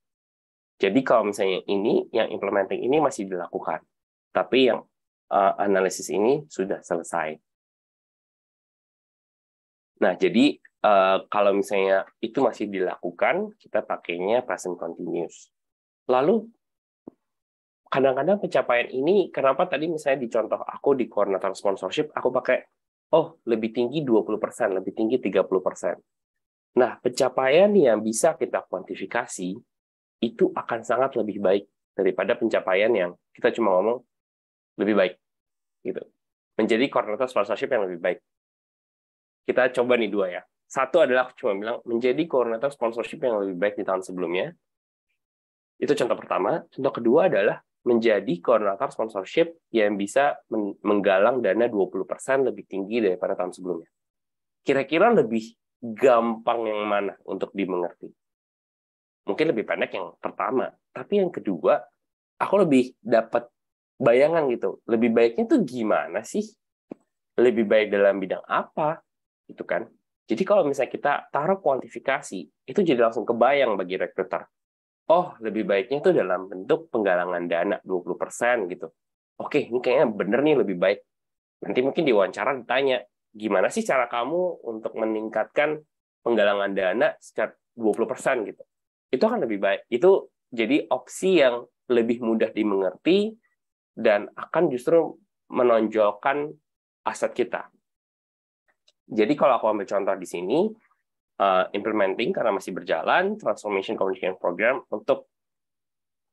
Jadi kalau misalnya ini yang implementing ini masih dilakukan, tapi yang uh, analisis ini sudah selesai. Nah, jadi Eh, kalau misalnya itu masih dilakukan, kita pakainya present continuous. Lalu kadang-kadang pencapaian ini, kenapa tadi misalnya di contoh aku di coordinator sponsorship, aku pakai, oh lebih tinggi 20%, lebih tinggi 30%. Nah, pencapaian yang bisa kita kuantifikasi itu akan sangat lebih baik daripada pencapaian yang kita cuma ngomong lebih baik. gitu Menjadi coordinator sponsorship yang lebih baik. Kita coba nih dua ya satu adalah aku cuma bilang menjadi koordinator sponsorship yang lebih baik di tahun sebelumnya. Itu contoh pertama. Contoh kedua adalah menjadi koordinator sponsorship yang bisa menggalang dana 20% lebih tinggi daripada tahun sebelumnya. Kira-kira lebih gampang yang mana untuk dimengerti? Mungkin lebih pendek yang pertama, tapi yang kedua aku lebih dapat bayangan gitu. Lebih baiknya tuh gimana sih? Lebih baik dalam bidang apa? Itu kan. Jadi kalau misalnya kita taruh kuantifikasi, itu jadi langsung kebayang bagi rekruter. Oh, lebih baiknya itu dalam bentuk penggalangan dana 20% gitu. Oke, ini kayaknya bener nih lebih baik. Nanti mungkin diwawancara ditanya, gimana sih cara kamu untuk meningkatkan penggalangan dana secara 20% gitu. Itu akan lebih baik. Itu jadi opsi yang lebih mudah dimengerti dan akan justru menonjolkan aset kita jadi kalau aku ambil contoh di sini, uh, implementing karena masih berjalan transformation communication program untuk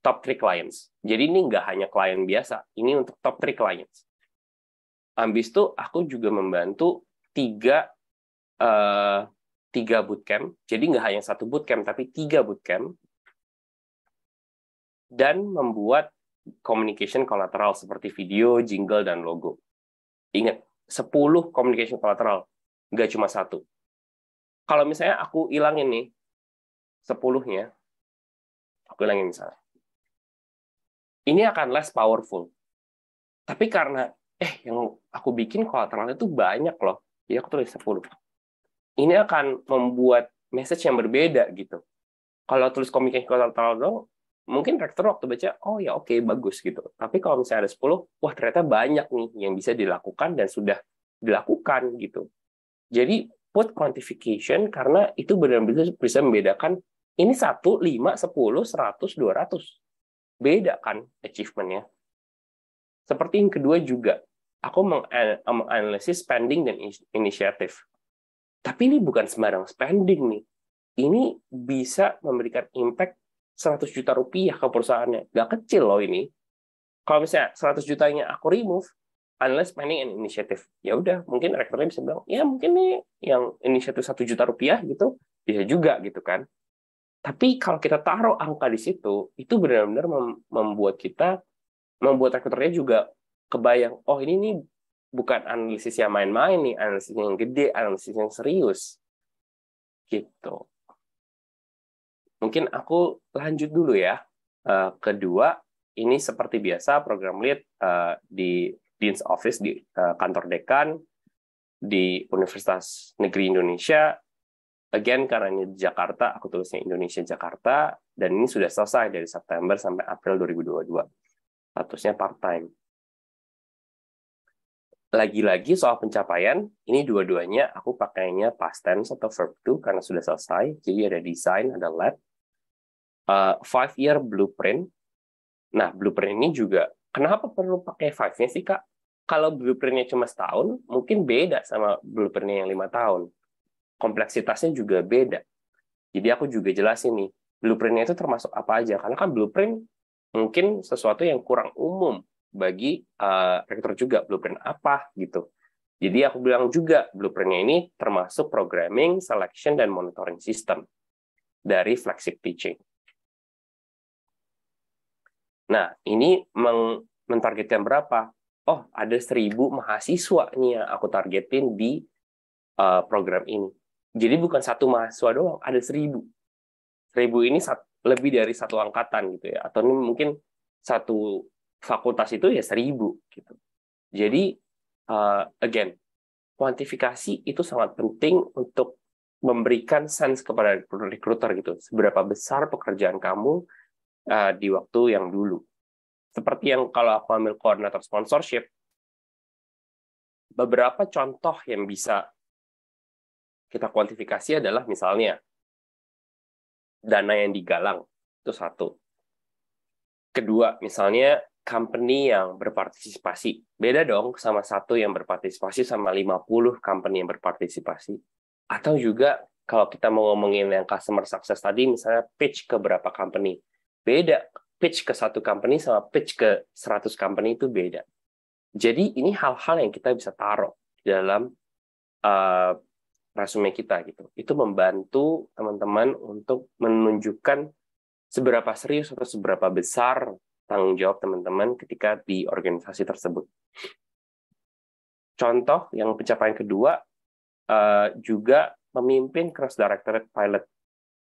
top three clients. Jadi ini nggak hanya klien biasa, ini untuk top three clients. Ambis itu aku juga membantu tiga uh, tiga bootcamp. Jadi nggak hanya satu bootcamp, tapi tiga bootcamp dan membuat communication collateral seperti video, jingle, dan logo. Ingat, 10 communication collateral nggak cuma satu. Kalau misalnya aku ilangin nih sepuluhnya, aku ilangin misalnya. Ini akan less powerful. Tapi karena eh yang aku bikin kolateralnya itu banyak loh. Jadi aku tulis sepuluh. Ini akan membuat message yang berbeda gitu. Kalau tulis communication kolateral dong, mungkin rektor waktu baca, oh ya oke, okay, bagus gitu. Tapi kalau misalnya ada sepuluh, wah ternyata banyak nih yang bisa dilakukan dan sudah dilakukan gitu. Jadi put quantification karena itu benar-benar bisa membedakan ini 1, 5, 10, 100, 200. Beda kan achievementnya. Seperti yang kedua juga, aku eh, menganalisis spending dan inisiatif. Tapi ini bukan sembarang spending nih. Ini bisa memberikan impact 100 juta rupiah ke perusahaannya. Gak kecil loh ini. Kalau misalnya 100 jutanya aku remove, unless planning and initiative. Ya udah, mungkin rektornya bisa bilang, ya mungkin nih yang inisiatif satu juta rupiah gitu bisa juga gitu kan. Tapi kalau kita taruh angka di situ, itu benar-benar membuat kita membuat rekruternya juga kebayang, oh ini nih bukan analisis yang main-main nih, analisis yang gede, analisis yang serius. Gitu. Mungkin aku lanjut dulu ya. Eh, kedua, ini seperti biasa program lead eh, di Dean's Office di eh, kantor dekan di Universitas Negeri Indonesia. Again karena ini di Jakarta, aku tulisnya Indonesia Jakarta dan ini sudah selesai dari September sampai April 2022. Statusnya part time. Lagi-lagi soal pencapaian, ini dua-duanya aku pakainya past tense atau verb to karena sudah selesai. Jadi ada design, ada lab. Uh, eh, five year blueprint. Nah, blueprint ini juga Kenapa perlu pakai five-nya sih, Kak? Kalau blueprintnya cuma setahun, mungkin beda sama blueprintnya yang lima tahun. Kompleksitasnya juga beda. Jadi aku juga jelasin nih, blueprintnya itu termasuk apa aja. Karena kan blueprint mungkin sesuatu yang kurang umum bagi uh, rektor juga, blueprint apa gitu. Jadi aku bilang juga, blueprintnya ini termasuk programming, selection, dan monitoring system dari flagship teaching. Nah, ini meng mentargetkan berapa? Oh, ada seribu mahasiswa nih yang aku targetin di uh, program ini. Jadi bukan satu mahasiswa doang, ada seribu. Seribu ini lebih dari satu angkatan gitu ya, atau mungkin satu fakultas itu ya seribu gitu. Jadi uh, again, kuantifikasi itu sangat penting untuk memberikan sense kepada rekruter gitu, seberapa besar pekerjaan kamu uh, di waktu yang dulu. Seperti yang kalau aku ambil koordinator sponsorship, beberapa contoh yang bisa kita kuantifikasi adalah misalnya dana yang digalang itu satu. Kedua, misalnya company yang berpartisipasi. Beda dong sama satu yang berpartisipasi sama 50 company yang berpartisipasi. Atau juga kalau kita mau ngomongin yang customer success tadi, misalnya pitch ke berapa company beda pitch ke satu company sama pitch ke 100 company itu beda. Jadi ini hal-hal yang kita bisa taruh dalam uh, resume kita gitu. Itu membantu teman-teman untuk menunjukkan seberapa serius atau seberapa besar tanggung jawab teman-teman ketika di organisasi tersebut. Contoh yang pencapaian kedua uh, juga memimpin cross directorate pilot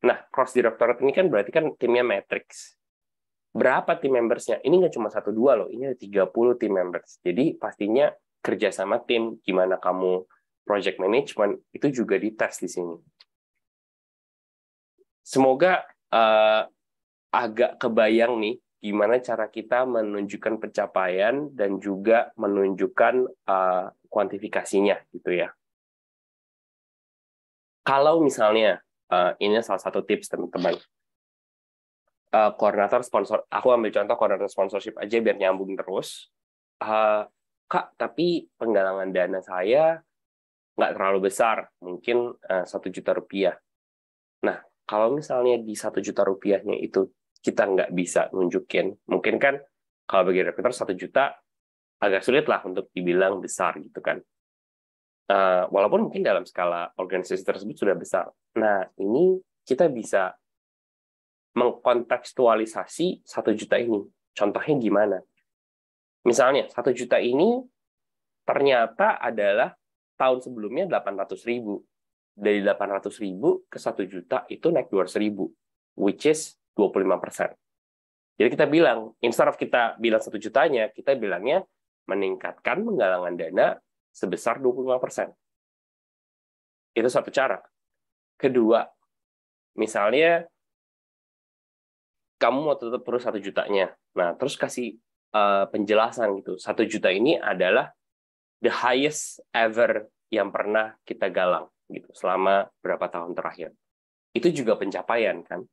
Nah, cross direktorat ini kan berarti kan timnya matrix. Berapa tim membersnya? Ini nggak cuma satu dua loh, ini ada 30 tim members. Jadi pastinya kerja sama tim, gimana kamu project management, itu juga dites di sini. Semoga uh, agak kebayang nih gimana cara kita menunjukkan pencapaian dan juga menunjukkan uh, kuantifikasinya gitu ya. Kalau misalnya uh, ini salah satu tips teman-teman uh, koordinator sponsor aku ambil contoh koordinator sponsorship aja biar nyambung terus uh, kak tapi penggalangan dana saya nggak terlalu besar mungkin satu uh, juta rupiah nah kalau misalnya di satu juta rupiahnya itu kita nggak bisa nunjukin mungkin kan kalau bagi rekruter satu juta agak sulit lah untuk dibilang besar gitu kan Eh, walaupun mungkin dalam skala organisasi tersebut sudah besar. Nah, ini kita bisa mengkontekstualisasi satu juta ini. Contohnya gimana? Misalnya, satu juta ini ternyata adalah tahun sebelumnya 800 ribu. Dari 800 ribu ke satu juta itu naik 200 ribu, which is 25 persen. Jadi kita bilang, instead of kita bilang satu jutanya, kita bilangnya meningkatkan penggalangan dana sebesar 25%. Itu satu cara. Kedua, misalnya kamu mau tetap terus satu jutanya. Nah, terus kasih uh, penjelasan gitu. Satu juta ini adalah the highest ever yang pernah kita galang gitu selama berapa tahun terakhir. Itu juga pencapaian kan.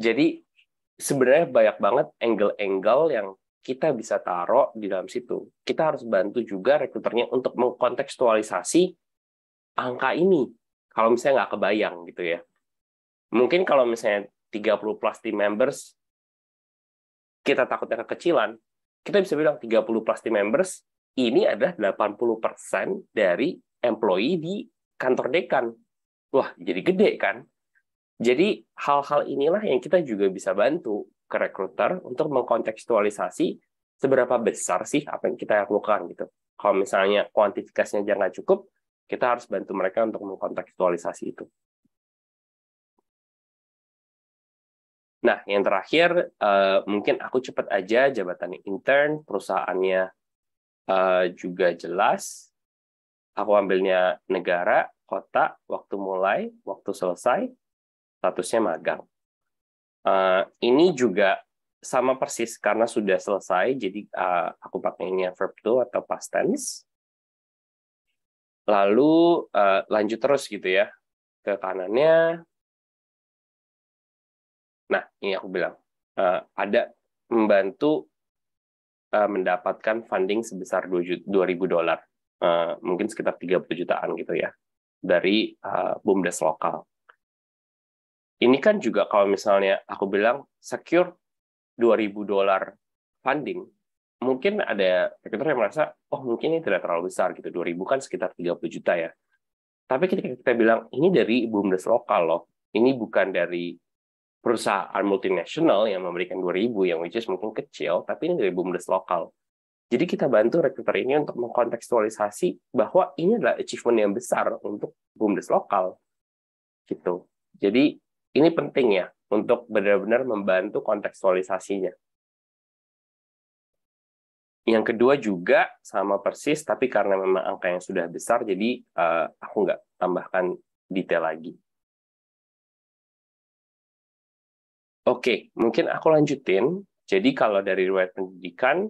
Jadi sebenarnya banyak banget angle-angle yang kita bisa taruh di dalam situ. Kita harus bantu juga rekruternya untuk mengkontekstualisasi angka ini. Kalau misalnya nggak kebayang gitu ya. Mungkin kalau misalnya 30 plus team members, kita takutnya kekecilan, kita bisa bilang 30 plus team members, ini adalah 80% dari employee di kantor dekan. Wah, jadi gede kan? Jadi hal-hal inilah yang kita juga bisa bantu ke recruiter untuk mengkontekstualisasi seberapa besar sih apa yang kita lakukan gitu. Kalau misalnya kuantifikasinya jangan cukup, kita harus bantu mereka untuk mengkontekstualisasi itu. Nah, yang terakhir, uh, mungkin aku cepat aja jabatannya intern, perusahaannya uh, juga jelas. Aku ambilnya negara, kota, waktu mulai, waktu selesai, statusnya magang. Eh, ini juga sama persis karena sudah selesai, jadi uh, aku pakainya verb to atau past tense. Lalu uh, lanjut terus gitu ya ke kanannya. Nah, ini aku bilang uh, ada membantu uh, mendapatkan funding sebesar dua ribu dolar. mungkin sekitar 30 jutaan gitu ya dari uh, BUMDes lokal ini kan juga kalau misalnya aku bilang secure 2000 dolar funding, mungkin ada recruiter yang merasa, oh mungkin ini tidak terlalu besar gitu, 2000 kan sekitar 30 juta ya. Tapi ketika kita bilang, ini dari bumdes lokal loh, ini bukan dari perusahaan multinasional yang memberikan 2000 yang which is mungkin kecil, tapi ini dari bumdes lokal. Jadi kita bantu rekruter ini untuk mengkontekstualisasi bahwa ini adalah achievement yang besar untuk bumdes lokal. Gitu. Jadi ini penting ya untuk benar-benar membantu kontekstualisasinya. Yang kedua juga sama persis, tapi karena memang angka yang sudah besar, jadi uh, aku nggak tambahkan detail lagi. Oke, mungkin aku lanjutin. Jadi kalau dari riwayat pendidikan,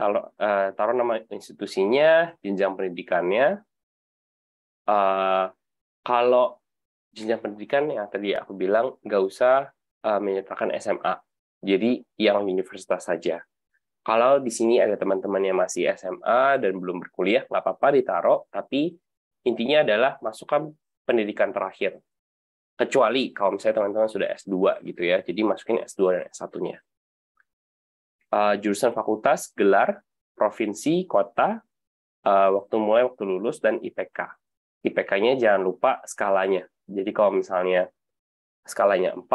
kalau uh, taruh nama institusinya, jenjang pendidikannya, uh, kalau jenjang pendidikan yang tadi aku bilang nggak usah uh, menyertakan SMA. Jadi yang universitas saja. Kalau di sini ada teman-teman yang masih SMA dan belum berkuliah, nggak apa-apa ditaruh, tapi intinya adalah masukkan pendidikan terakhir. Kecuali kalau misalnya teman-teman sudah S2 gitu ya, jadi masukin S2 dan S1-nya. Uh, eh, jurusan fakultas, gelar, provinsi, kota, uh, waktu mulai, waktu lulus, dan IPK. IPK-nya jangan lupa skalanya. Jadi kalau misalnya skalanya 4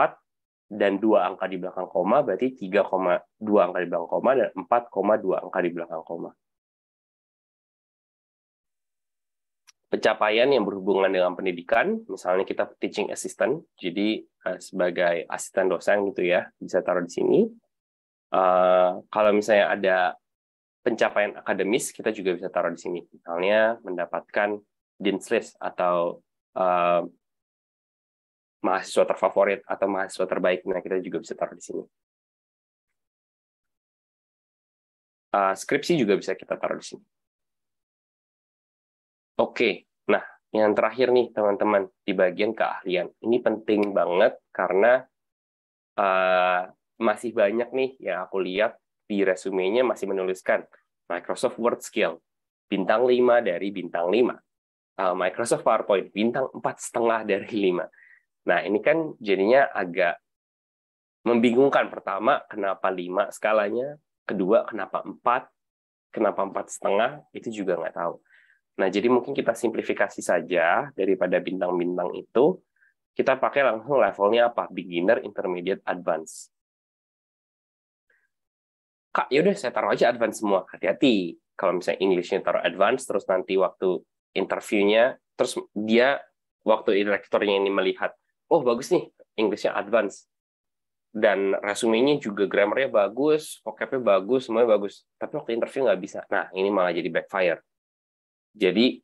dan dua angka di belakang koma berarti 3,2 angka di belakang koma dan 4,2 angka di belakang koma. Pencapaian yang berhubungan dengan pendidikan, misalnya kita teaching assistant, jadi eh, sebagai asisten dosen gitu ya, bisa taruh di sini. Eh, kalau misalnya ada pencapaian akademis, kita juga bisa taruh di sini. Misalnya mendapatkan dean's list atau eh, mahasiswa terfavorit atau mahasiswa terbaik. Nah, kita juga bisa taruh di sini. Uh, skripsi juga bisa kita taruh di sini. Oke, nah yang terakhir nih teman-teman di bagian keahlian. Ini penting banget karena uh, masih banyak nih yang aku lihat di resumenya masih menuliskan Microsoft Word skill bintang 5 dari bintang 5. Ah, Microsoft PowerPoint bintang empat setengah dari 5 Nah, ini kan jadinya agak membingungkan. Pertama, kenapa lima skalanya? Kedua, kenapa empat Kenapa empat setengah? Itu juga nggak tahu. Nah, jadi mungkin kita simplifikasi saja daripada bintang-bintang itu, kita pakai langsung levelnya apa? Beginner, intermediate, advance. Kak, yaudah saya taruh aja advance semua. Hati-hati. Kalau misalnya Englishnya taruh advance, terus nanti waktu interviewnya, terus dia waktu direktornya ini melihat oh bagus nih Inggrisnya advance dan resumenya juga grammarnya bagus, vocabnya bagus, semuanya bagus. Tapi waktu interview nggak bisa. Nah, ini malah jadi backfire. Jadi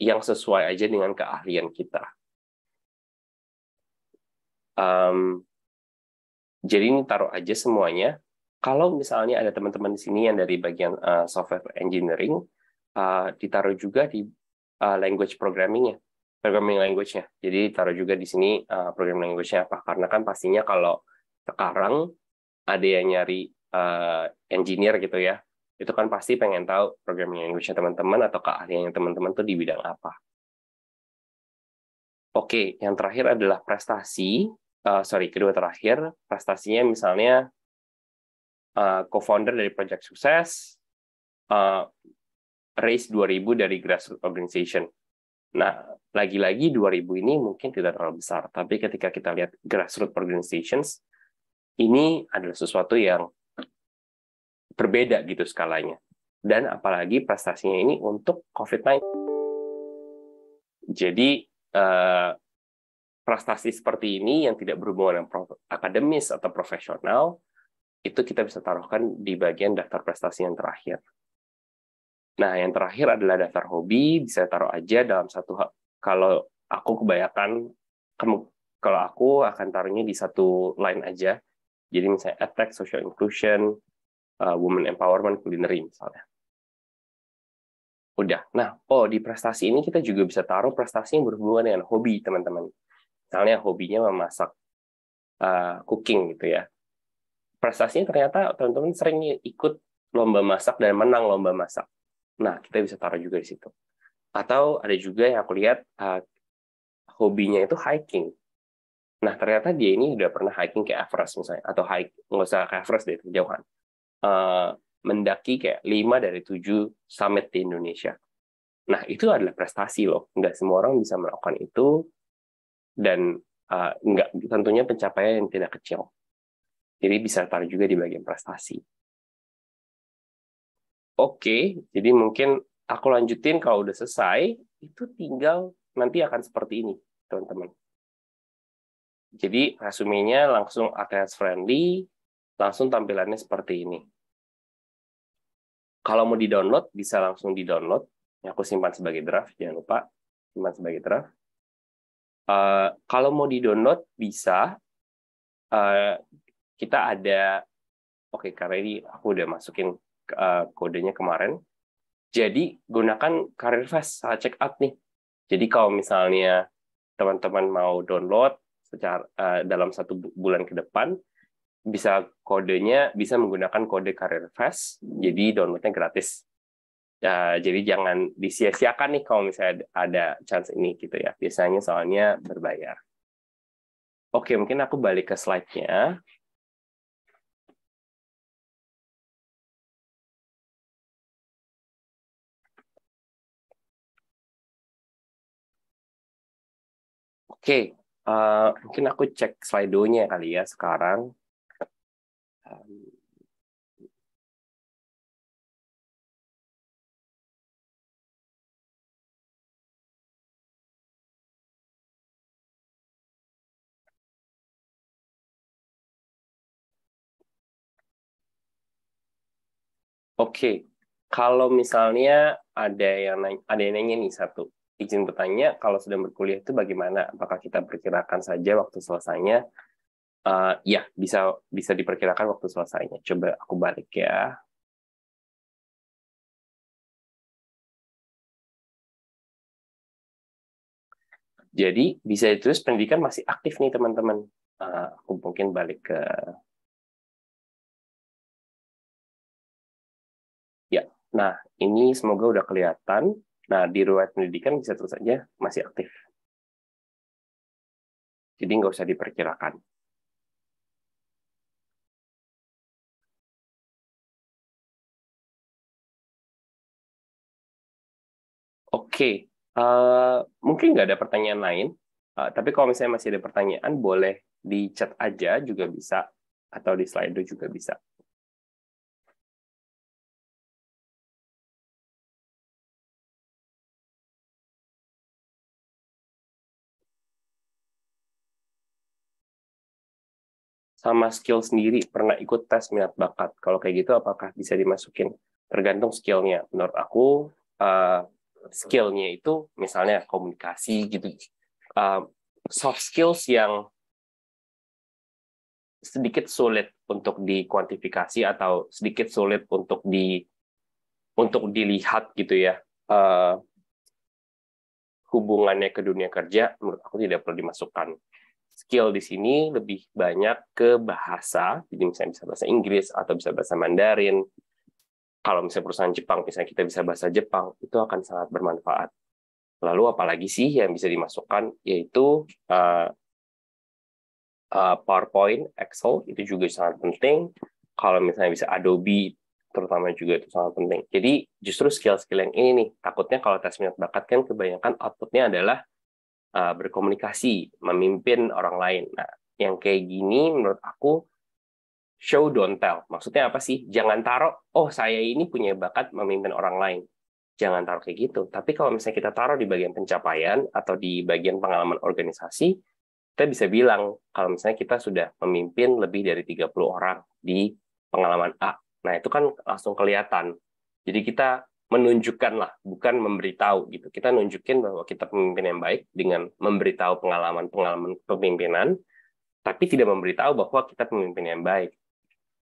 yang sesuai aja dengan keahlian kita. Um, jadi ini taruh aja semuanya. Kalau misalnya ada teman-teman di sini yang dari bagian uh, software engineering, uh, ditaruh juga di uh, language programmingnya programming language-nya. Jadi taruh juga di sini uh, eh, programming language-nya apa karena kan pastinya kalau sekarang ada yang nyari uh, engineer gitu ya. Itu kan pasti pengen tahu programming language-nya teman-teman atau keahliannya teman-teman tuh di bidang apa. Oke, yang terakhir adalah prestasi. Uh, sorry, kedua terakhir prestasinya misalnya uh, co-founder dari project sukses, uh, raise 2000 dari grassroots organization Nah, lagi-lagi 2000 ini mungkin tidak terlalu besar, tapi ketika kita lihat grassroots organizations, ini adalah sesuatu yang berbeda gitu skalanya. Dan apalagi prestasinya ini untuk COVID-19. Jadi, eh, prestasi seperti ini yang tidak berhubungan dengan akademis atau profesional, itu kita bisa taruhkan di bagian daftar prestasi yang terakhir. Nah, yang terakhir adalah daftar hobi, bisa taruh aja dalam satu hal. kalau aku kebanyakan kalau aku akan taruhnya di satu line aja. Jadi misalnya attack, social inclusion, uh, women empowerment, culinary misalnya. Udah. Nah, oh di prestasi ini kita juga bisa taruh prestasi yang berhubungan dengan hobi, teman-teman. Misalnya hobinya memasak uh, cooking gitu ya. Prestasinya ternyata teman-teman sering ikut lomba masak dan menang lomba masak Nah, kita bisa taruh juga di situ. Atau ada juga yang aku lihat uh, hobinya itu hiking. Nah, ternyata dia ini udah pernah hiking kayak Everest misalnya, atau hike, nggak usah ke Everest deh, kejauhan. Uh, mendaki kayak 5 dari 7 summit di Indonesia. Nah, itu adalah prestasi loh. Nggak semua orang bisa melakukan itu, dan uh, nggak tentunya pencapaian yang tidak kecil. Jadi bisa taruh juga di bagian prestasi oke, jadi mungkin aku lanjutin kalau udah selesai, itu tinggal nanti akan seperti ini, teman-teman. Jadi resumenya langsung akses friendly, langsung tampilannya seperti ini. Kalau mau di-download, bisa langsung di-download. Aku simpan sebagai draft, jangan lupa. Simpan sebagai draft. Uh, kalau mau di-download, bisa. Uh, kita ada, oke, okay, karena ini aku udah masukin uh, kodenya kemarin. Jadi gunakan Career Fast saat check out nih. Jadi kalau misalnya teman-teman mau download secara uh, dalam satu bulan ke depan, bisa kodenya bisa menggunakan kode Career Fast. Jadi downloadnya gratis. Uh, jadi jangan disia-siakan nih kalau misalnya ada chance ini gitu ya. Biasanya soalnya berbayar. Oke, mungkin aku balik ke slide-nya. Oke, okay. uh, eh, mungkin aku cek slidonya kali ya sekarang. Oke, okay. kalau misalnya ada yang nanya, ada yang nanya nih satu, izin bertanya, kalau sedang berkuliah itu bagaimana? Apakah kita perkirakan saja waktu selesainya? Uh, ya, bisa bisa diperkirakan waktu selesainya. Coba aku balik ya. Jadi bisa terus pendidikan masih aktif nih teman-teman. Uh, aku mungkin balik ke ya. Nah ini semoga udah kelihatan. Nah, di riwayat pendidikan bisa terus saja masih aktif. Jadi nggak usah diperkirakan. Oke, uh, mungkin nggak ada pertanyaan lain. Uh, tapi kalau misalnya masih ada pertanyaan, boleh di chat aja juga bisa, atau di slide juga bisa. sama skill sendiri pernah ikut tes minat bakat. Kalau kayak gitu apakah bisa dimasukin? Tergantung skillnya. Menurut aku uh, skillnya itu misalnya komunikasi gitu, uh, soft skills yang sedikit sulit untuk dikuantifikasi atau sedikit sulit untuk di untuk dilihat gitu ya. Uh, hubungannya ke dunia kerja menurut aku tidak perlu dimasukkan skill di sini lebih banyak ke bahasa, jadi misalnya bisa bahasa Inggris atau bisa bahasa Mandarin. Kalau misalnya perusahaan Jepang, misalnya kita bisa bahasa Jepang, itu akan sangat bermanfaat. Lalu apalagi sih yang bisa dimasukkan, yaitu uh, uh, PowerPoint, Excel, itu juga sangat penting. Kalau misalnya bisa Adobe, terutama juga itu sangat penting. Jadi justru skill-skill yang ini nih, takutnya kalau tes minat bakat kan kebanyakan outputnya adalah Eh, berkomunikasi, memimpin orang lain. Nah, yang kayak gini menurut aku show don't tell. Maksudnya apa sih? Jangan taruh, oh saya ini punya bakat memimpin orang lain. Jangan taruh kayak gitu. Tapi kalau misalnya kita taruh di bagian pencapaian atau di bagian pengalaman organisasi, kita bisa bilang kalau misalnya kita sudah memimpin lebih dari 30 orang di pengalaman A. Nah, itu kan langsung kelihatan. Jadi kita menunjukkan lah, bukan memberitahu gitu. Kita nunjukin bahwa kita pemimpin yang baik dengan memberitahu pengalaman-pengalaman kepemimpinan, tapi tidak memberitahu bahwa kita pemimpin yang baik.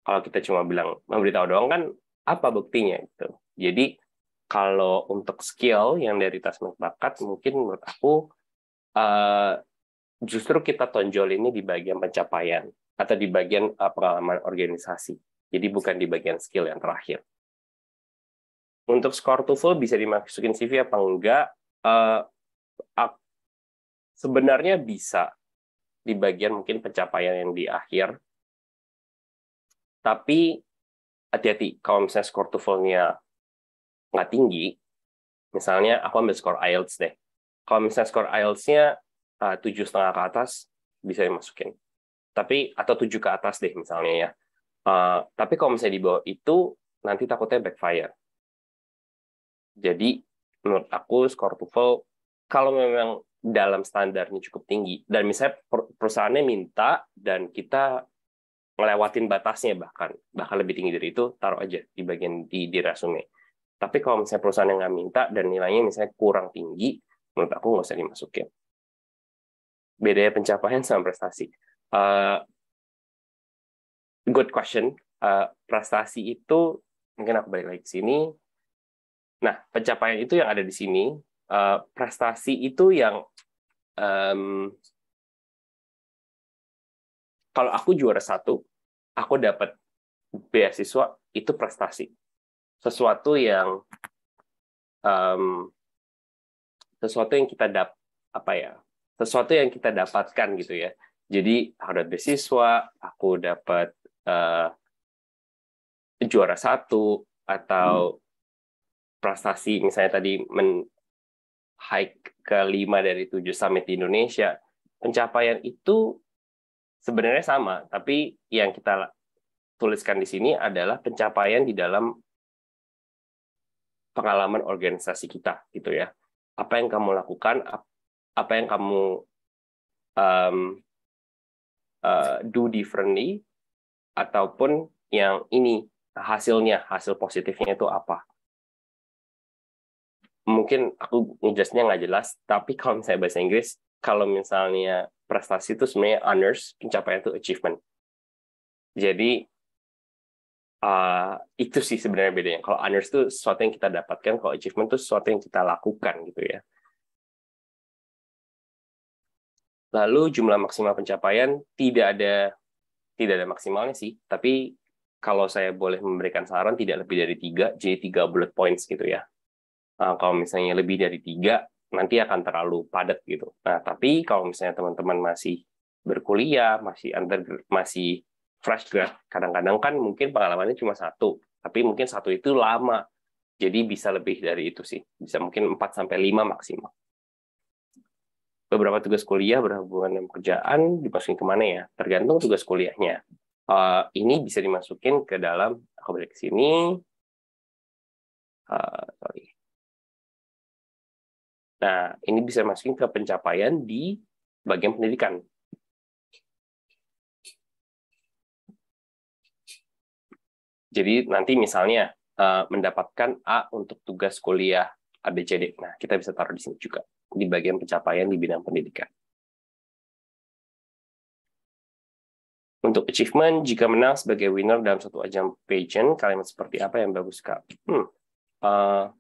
Kalau kita cuma bilang memberitahu doang kan apa buktinya gitu. Jadi kalau untuk skill yang dari tas Bakat mungkin menurut aku uh, justru kita tonjol ini di bagian pencapaian atau di bagian uh, pengalaman organisasi. Jadi bukan di bagian skill yang terakhir untuk skor TOEFL bisa dimasukin CV apa enggak? Uh, uh, sebenarnya bisa di bagian mungkin pencapaian yang di akhir. Tapi hati-hati kalau misalnya skor TOEFL-nya nggak tinggi, misalnya aku ambil skor IELTS deh. Kalau misalnya skor IELTS-nya eh, tujuh setengah ke atas bisa dimasukin. Tapi atau tujuh ke atas deh misalnya ya. Uh, tapi kalau misalnya di bawah itu nanti takutnya backfire jadi menurut aku skor TOEFL kalau memang dalam standarnya cukup tinggi dan misalnya perusahaannya minta dan kita ngelewatin batasnya bahkan bahkan lebih tinggi dari itu taruh aja di bagian di di resume. Tapi kalau misalnya perusahaan yang nggak minta dan nilainya misalnya kurang tinggi, menurut aku nggak usah dimasukin. Bedanya pencapaian sama prestasi. Uh, good question. Uh, prestasi itu mungkin aku balik lagi ke sini Nah, pencapaian itu yang ada di sini, uh, prestasi itu yang um, kalau aku juara satu, aku dapat beasiswa itu prestasi, sesuatu yang um, sesuatu yang kita dap apa ya, sesuatu yang kita dapatkan gitu ya. Jadi aku dapat beasiswa, aku dapat uh, juara satu atau hmm prestasi misalnya tadi men hike ke lima dari tujuh summit di Indonesia, pencapaian itu sebenarnya sama, tapi yang kita tuliskan di sini adalah pencapaian di dalam pengalaman organisasi kita gitu ya. Apa yang kamu lakukan, apa yang kamu um, uh, do differently, ataupun yang ini hasilnya, hasil positifnya itu apa mungkin aku ngejelasnya nggak jelas, tapi kalau misalnya bahasa Inggris, kalau misalnya prestasi itu sebenarnya honors, pencapaian itu achievement. Jadi uh, itu sih sebenarnya bedanya. Kalau honors itu sesuatu yang kita dapatkan, kalau achievement itu sesuatu yang kita lakukan gitu ya. Lalu jumlah maksimal pencapaian tidak ada tidak ada maksimalnya sih, tapi kalau saya boleh memberikan saran tidak lebih dari tiga, jadi tiga bullet points gitu ya uh, kalau misalnya lebih dari tiga nanti akan terlalu padat gitu. Nah, tapi kalau misalnya teman-teman masih berkuliah, masih under, masih fresh grad, kadang-kadang kan mungkin pengalamannya cuma satu, tapi mungkin satu itu lama. Jadi bisa lebih dari itu sih. Bisa mungkin 4 sampai lima maksimal. Beberapa tugas kuliah berhubungan dengan pekerjaan dimasukin kemana ya? Tergantung tugas kuliahnya. Uh, ini bisa dimasukin ke dalam, aku balik ke sini. Uh, sorry Nah, ini bisa masukin ke pencapaian di bagian pendidikan. Jadi nanti misalnya eh, mendapatkan A untuk tugas kuliah ABCD. Nah, kita bisa taruh di sini juga di bagian pencapaian di bidang pendidikan. Untuk achievement, jika menang sebagai winner dalam satu ajang pageant, kalimat seperti apa yang bagus, Kak? Hmm. Uh,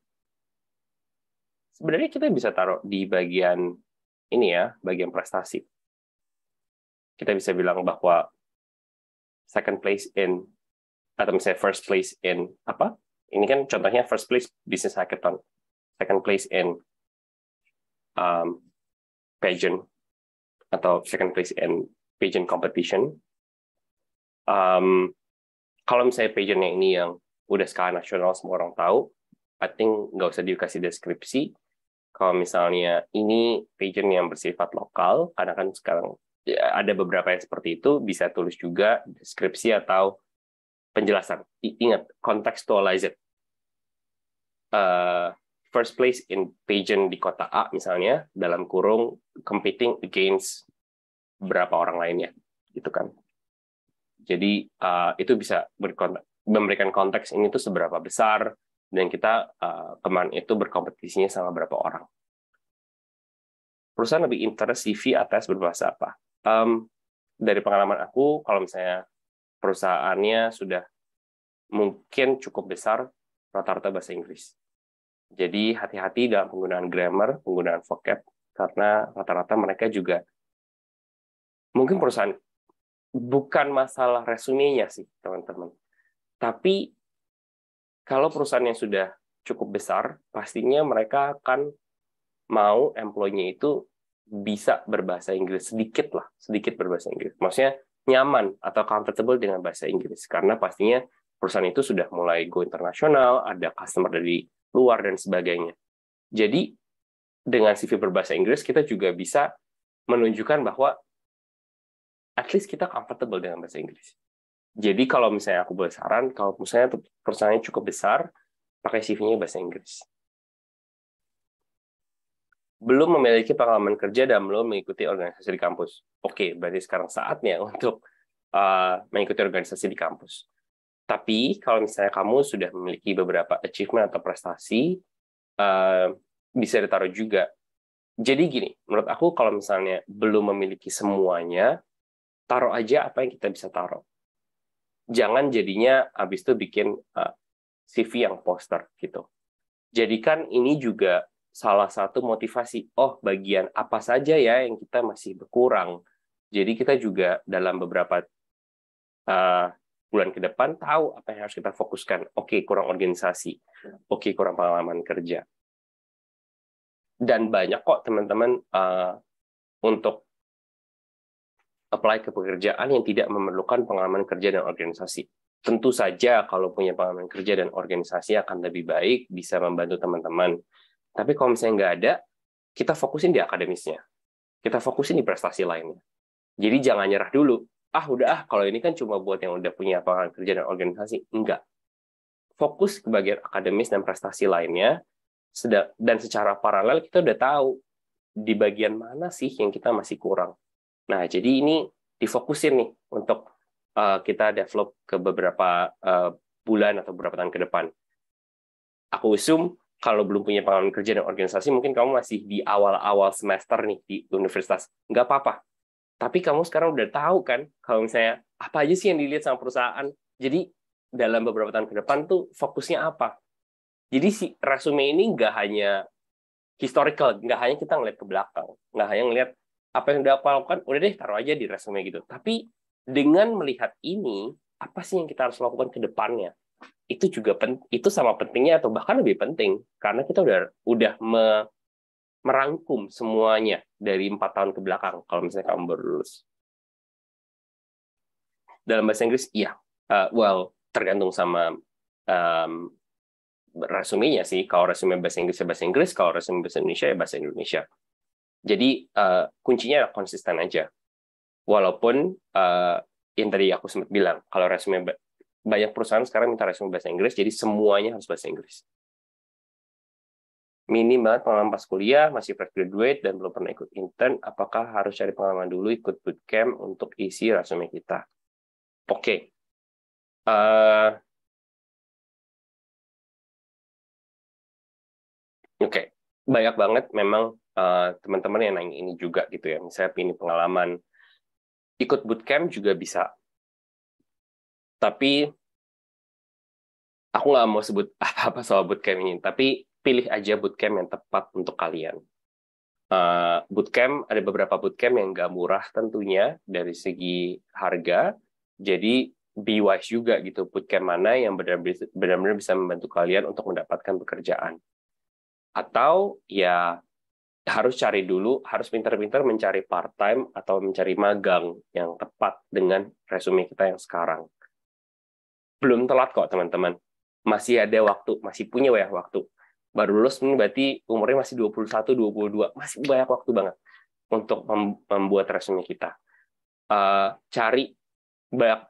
sebenarnya kita bisa taruh di bagian ini ya, bagian prestasi. Kita bisa bilang bahwa second place in atau misalnya first place in apa? Ini kan contohnya first place business hackathon, second place in um, pageant atau second place in pageant competition. Um, kalau misalnya pageantnya ini yang udah skala nasional semua orang tahu, I think nggak usah dikasih deskripsi, kalau misalnya ini region yang bersifat lokal, karena kan sekarang ya, ada beberapa yang seperti itu, bisa tulis juga deskripsi atau penjelasan. Ingat, contextualize it. Uh, first place in pageant di kota A misalnya, dalam kurung competing against berapa orang lainnya, gitu kan. Jadi uh, itu bisa memberikan konteks ini tuh seberapa besar, dan kita uh, itu berkompetisinya sama berapa orang. Perusahaan lebih interest CV atas berbahasa apa? Um, dari pengalaman aku, kalau misalnya perusahaannya sudah mungkin cukup besar, rata-rata bahasa Inggris. Jadi hati-hati dalam penggunaan grammar, penggunaan vocab, karena rata-rata mereka juga mungkin perusahaan bukan masalah resumenya sih, teman-teman. Tapi kalau perusahaannya sudah cukup besar, pastinya mereka akan mau employee-nya itu bisa berbahasa Inggris sedikit lah, sedikit berbahasa Inggris. Maksudnya nyaman atau comfortable dengan bahasa Inggris karena pastinya perusahaan itu sudah mulai go internasional, ada customer dari luar dan sebagainya. Jadi dengan CV berbahasa Inggris kita juga bisa menunjukkan bahwa at least kita comfortable dengan bahasa Inggris. Jadi kalau misalnya aku boleh saran, kalau misalnya perusahaannya cukup besar, pakai CV-nya bahasa Inggris. Belum memiliki pengalaman kerja dan belum mengikuti organisasi di kampus. Oke, berarti sekarang saatnya untuk uh, mengikuti organisasi di kampus. Tapi kalau misalnya kamu sudah memiliki beberapa achievement atau prestasi, uh, bisa ditaruh juga. Jadi gini, menurut aku kalau misalnya belum memiliki semuanya, taruh aja apa yang kita bisa taruh jangan jadinya habis itu bikin uh, eh, CV yang poster gitu. Jadikan ini juga salah satu motivasi. Oh, bagian apa saja ya yang kita masih berkurang. Jadi kita juga dalam beberapa uh, bulan ke depan tahu apa yang harus kita fokuskan. Oke, okay, kurang organisasi. Oke, okay, kurang pengalaman kerja. Dan banyak kok teman-teman uh, untuk apply ke pekerjaan yang tidak memerlukan pengalaman kerja dan organisasi. Tentu saja kalau punya pengalaman kerja dan organisasi akan lebih baik, bisa membantu teman-teman. Tapi kalau misalnya nggak ada, kita fokusin di akademisnya. Kita fokusin di prestasi lainnya. Jadi jangan nyerah dulu. Ah, udah ah, kalau ini kan cuma buat yang udah punya pengalaman kerja dan organisasi. Enggak. Fokus ke bagian akademis dan prestasi lainnya, dan secara paralel kita udah tahu di bagian mana sih yang kita masih kurang Nah, jadi ini difokusin nih untuk uh, kita develop ke beberapa uh, bulan atau beberapa tahun ke depan. Aku usum kalau belum punya pengalaman kerja dan organisasi, mungkin kamu masih di awal-awal semester nih di universitas. Nggak apa-apa. Tapi kamu sekarang udah tahu kan, kalau misalnya apa aja sih yang dilihat sama perusahaan. Jadi dalam beberapa tahun ke depan tuh fokusnya apa. Jadi si resume ini nggak hanya historical, nggak hanya kita ngeliat ke belakang, nggak hanya ngeliat apa yang udah aku lakukan udah deh taruh aja di resume gitu tapi dengan melihat ini apa sih yang kita harus lakukan ke depannya itu juga pen, itu sama pentingnya atau bahkan lebih penting karena kita udah udah me, merangkum semuanya dari empat tahun ke belakang kalau misalnya kamu baru lulus dalam bahasa Inggris iya uh, well tergantung sama um, resumenya sih kalau resume bahasa Inggris ya bahasa Inggris kalau resume bahasa Indonesia ya bahasa Indonesia jadi uh, kuncinya konsisten aja. Walaupun uh, yang tadi aku sempat bilang, kalau resume banyak perusahaan sekarang minta resume bahasa Inggris, jadi semuanya harus bahasa Inggris. Minim banget pengalaman pas kuliah, masih fresh graduate, dan belum pernah ikut intern, apakah harus cari pengalaman dulu ikut bootcamp untuk isi resume kita? Oke. Okay. Uh, eh, Oke, okay banyak banget memang eh, teman-teman uh, yang nanya ini juga gitu ya. Misalnya ini pengalaman ikut bootcamp juga bisa. Tapi aku nggak mau sebut apa-apa soal bootcamp ini, tapi pilih aja bootcamp yang tepat untuk kalian. Uh, bootcamp ada beberapa bootcamp yang nggak murah tentunya dari segi harga, jadi be wise juga gitu bootcamp mana yang benar-benar bisa membantu kalian untuk mendapatkan pekerjaan atau ya harus cari dulu, harus pintar-pintar mencari part time atau mencari magang yang tepat dengan resume kita yang sekarang. Belum telat kok teman-teman. Masih ada waktu, masih punya banyak waktu. Baru lulus ini berarti umurnya masih 21, 22, masih banyak waktu banget untuk membuat resume kita. Eh, cari banyak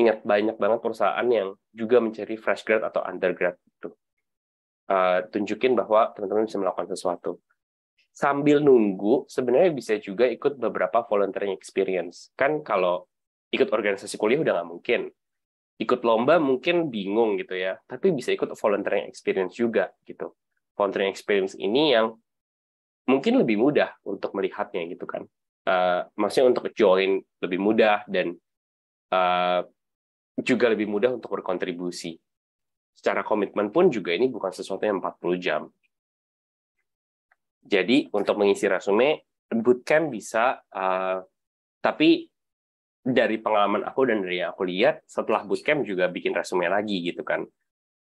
ingat banyak banget perusahaan yang juga mencari fresh grad atau undergrad Eh, tunjukin bahwa teman-teman bisa melakukan sesuatu. Sambil nunggu, sebenarnya bisa juga ikut beberapa volunteering experience. Kan kalau ikut organisasi kuliah udah nggak mungkin. Ikut lomba mungkin bingung gitu ya, tapi bisa ikut volunteering experience juga gitu. Volunteering experience ini yang mungkin lebih mudah untuk melihatnya gitu kan. Uh, maksudnya untuk join lebih mudah dan uh, juga lebih mudah untuk berkontribusi secara komitmen pun juga ini bukan sesuatu yang 40 jam. Jadi untuk mengisi resume, bootcamp bisa, uh, tapi dari pengalaman aku dan dari yang aku lihat, setelah bootcamp juga bikin resume lagi gitu kan.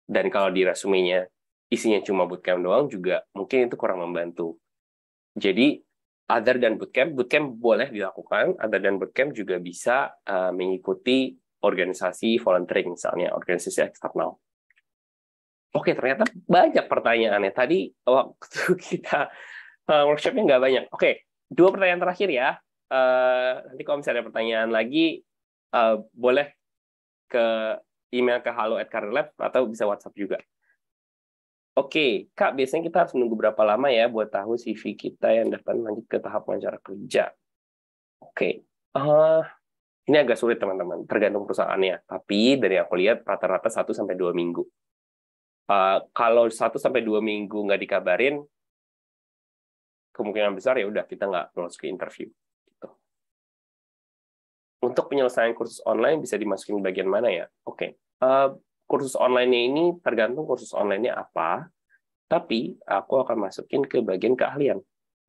Dan kalau di resumenya isinya cuma bootcamp doang juga mungkin itu kurang membantu. Jadi other dan bootcamp, bootcamp boleh dilakukan, other dan bootcamp juga bisa uh, mengikuti organisasi volunteering misalnya, organisasi eksternal. Oke, ternyata banyak pertanyaannya. Tadi waktu kita uh, workshopnya nggak banyak. Oke, dua pertanyaan terakhir ya. Uh, nanti kalau misalnya ada pertanyaan lagi, uh, boleh ke email ke halo at Lab, atau bisa WhatsApp juga. Oke, Kak, biasanya kita harus menunggu berapa lama ya buat tahu CV kita yang dapat lanjut ke tahap wawancara kerja? Oke, uh, ini agak sulit teman-teman, tergantung perusahaannya. Tapi dari yang aku lihat rata-rata 1 sampai 2 minggu. Eh, kalau satu sampai dua minggu nggak dikabarin, kemungkinan besar ya udah kita nggak lolos ke interview. Gitu. Untuk penyelesaian kursus online bisa dimasukin bagian mana ya? Oke, okay. uh, eh, kursus online ini tergantung kursus online-nya apa, tapi aku akan masukin ke bagian keahlian.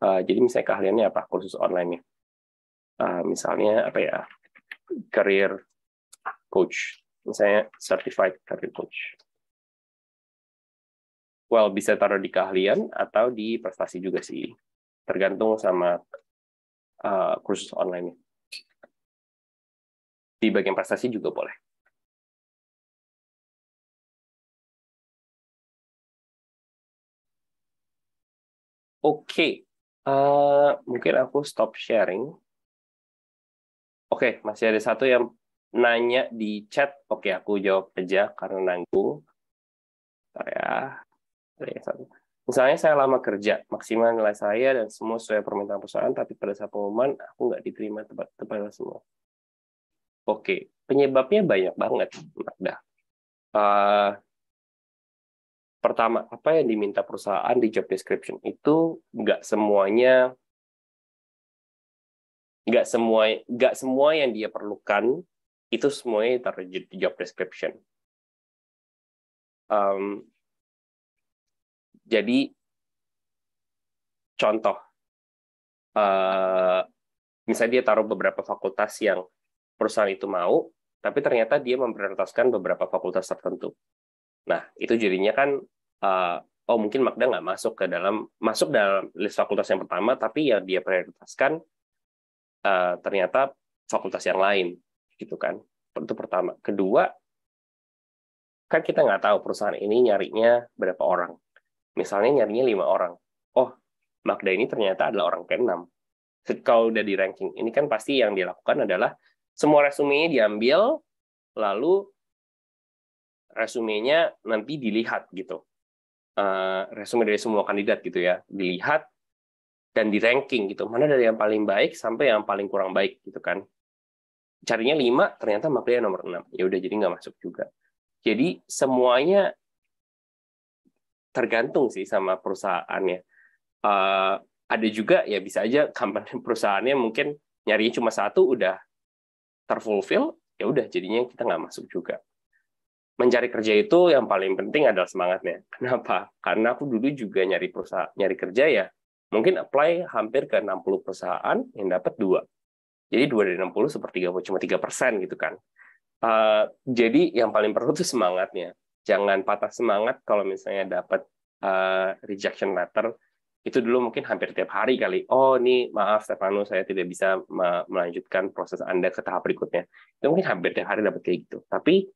Uh, jadi misalnya keahliannya apa kursus online-nya? Uh, misalnya apa ya? Career coach, misalnya certified career coach. Well, bisa taruh di keahlian atau di prestasi juga sih. Tergantung sama uh, kursus online-nya. Di bagian prestasi juga boleh. Oke, okay. uh, eh, mungkin aku stop sharing. Oke, okay, masih ada satu yang nanya di chat. Oke, okay, aku jawab aja karena nanggung. ya Iya, Misalnya saya lama kerja, maksimal nilai saya dan semua sesuai permintaan perusahaan, tapi pada saat pengumuman aku nggak diterima tempat tempat semua. Oke, penyebabnya banyak banget. Nah, uh, pertama, apa yang diminta perusahaan di job description itu nggak semuanya nggak semua nggak semua yang dia perlukan itu semuanya terjadi di job description. Um, jadi contoh, uh, eh, misalnya dia taruh beberapa fakultas yang perusahaan itu mau, tapi ternyata dia memprioritaskan beberapa fakultas tertentu. Nah, itu jadinya kan, uh, oh mungkin Magda nggak masuk ke dalam, masuk dalam list fakultas yang pertama, tapi ya dia prioritaskan uh, ternyata fakultas yang lain, gitu kan. Itu pertama. Kedua, kan kita nggak tahu perusahaan ini nyarinya berapa orang. Misalnya nyarinya lima orang. Oh, Magda ini ternyata adalah orang keenam. Kalau udah di ranking, ini kan pasti yang dilakukan adalah semua resumenya diambil, lalu resumenya nanti dilihat gitu. Uh, resume dari semua kandidat gitu ya, dilihat dan di ranking gitu. Mana dari yang paling baik sampai yang paling kurang baik gitu kan. Carinya 5, ternyata Magda nomor 6. Ya udah jadi nggak masuk juga. Jadi semuanya tergantung sih sama perusahaannya. Uh, ada juga ya bisa aja company perusahaannya mungkin nyarinya cuma satu udah terfulfill ya udah jadinya kita nggak masuk juga. Mencari kerja itu yang paling penting adalah semangatnya. Kenapa? Karena aku dulu juga nyari perusahaan, nyari kerja ya mungkin apply hampir ke 60 perusahaan yang dapat dua. Jadi dua dari 60 sepertiga cuma tiga persen gitu kan. Uh, jadi yang paling perlu itu semangatnya jangan patah semangat kalau misalnya dapat uh, rejection letter itu dulu mungkin hampir tiap hari kali. Oh, nih maaf Stefano, saya tidak bisa melanjutkan proses Anda ke tahap berikutnya. Itu mungkin hampir tiap hari dapat kayak gitu. Tapi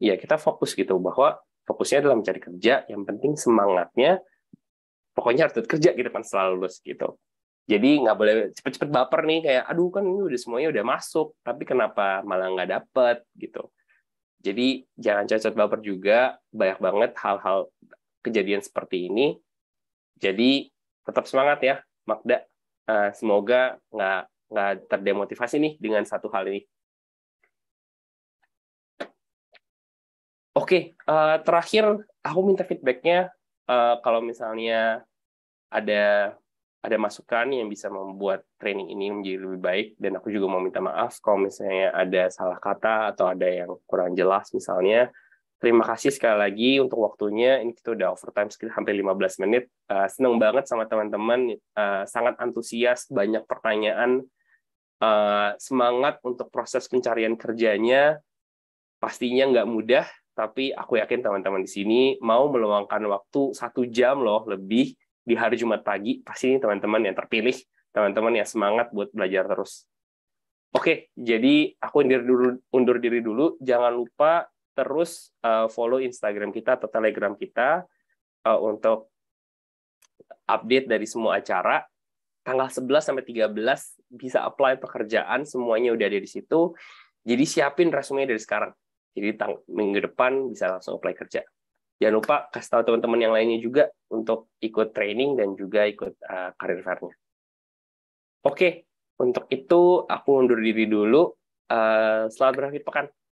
ya kita fokus gitu bahwa fokusnya adalah mencari kerja. Yang penting semangatnya, pokoknya harus kerja gitu kan selalu lulus gitu. Jadi nggak boleh cepet-cepet baper nih kayak, aduh kan ini udah semuanya udah masuk, tapi kenapa malah nggak dapet gitu. Jadi jangan cacat baper juga, banyak banget hal-hal kejadian seperti ini. Jadi tetap semangat ya, Magda. Eh, semoga nggak nggak terdemotivasi nih dengan satu hal ini. Oke, eh, terakhir aku minta feedbacknya eh, kalau misalnya ada ada masukan yang bisa membuat training ini menjadi lebih baik dan aku juga mau minta maaf kalau misalnya ada salah kata atau ada yang kurang jelas misalnya terima kasih sekali lagi untuk waktunya ini kita udah overtime sekitar hampir 15 menit uh, eh, senang banget sama teman-teman uh, sangat antusias banyak pertanyaan uh, semangat untuk proses pencarian kerjanya pastinya nggak mudah tapi aku yakin teman-teman di sini mau meluangkan waktu satu jam loh lebih di hari Jumat pagi pasti teman-teman yang terpilih, teman-teman yang semangat buat belajar terus. Oke, jadi aku undur dulu, undur diri dulu. Jangan lupa terus uh, follow Instagram kita atau Telegram kita uh, untuk update dari semua acara. Tanggal 11 sampai 13 bisa apply pekerjaan, semuanya udah ada di situ. Jadi siapin resume dari sekarang. Jadi minggu depan bisa langsung apply kerja jangan lupa kasih tahu teman-teman yang lainnya juga untuk ikut training dan juga ikut uh, karir fairnya. Oke, untuk itu aku undur diri dulu. Uh, selamat berakhir pekan.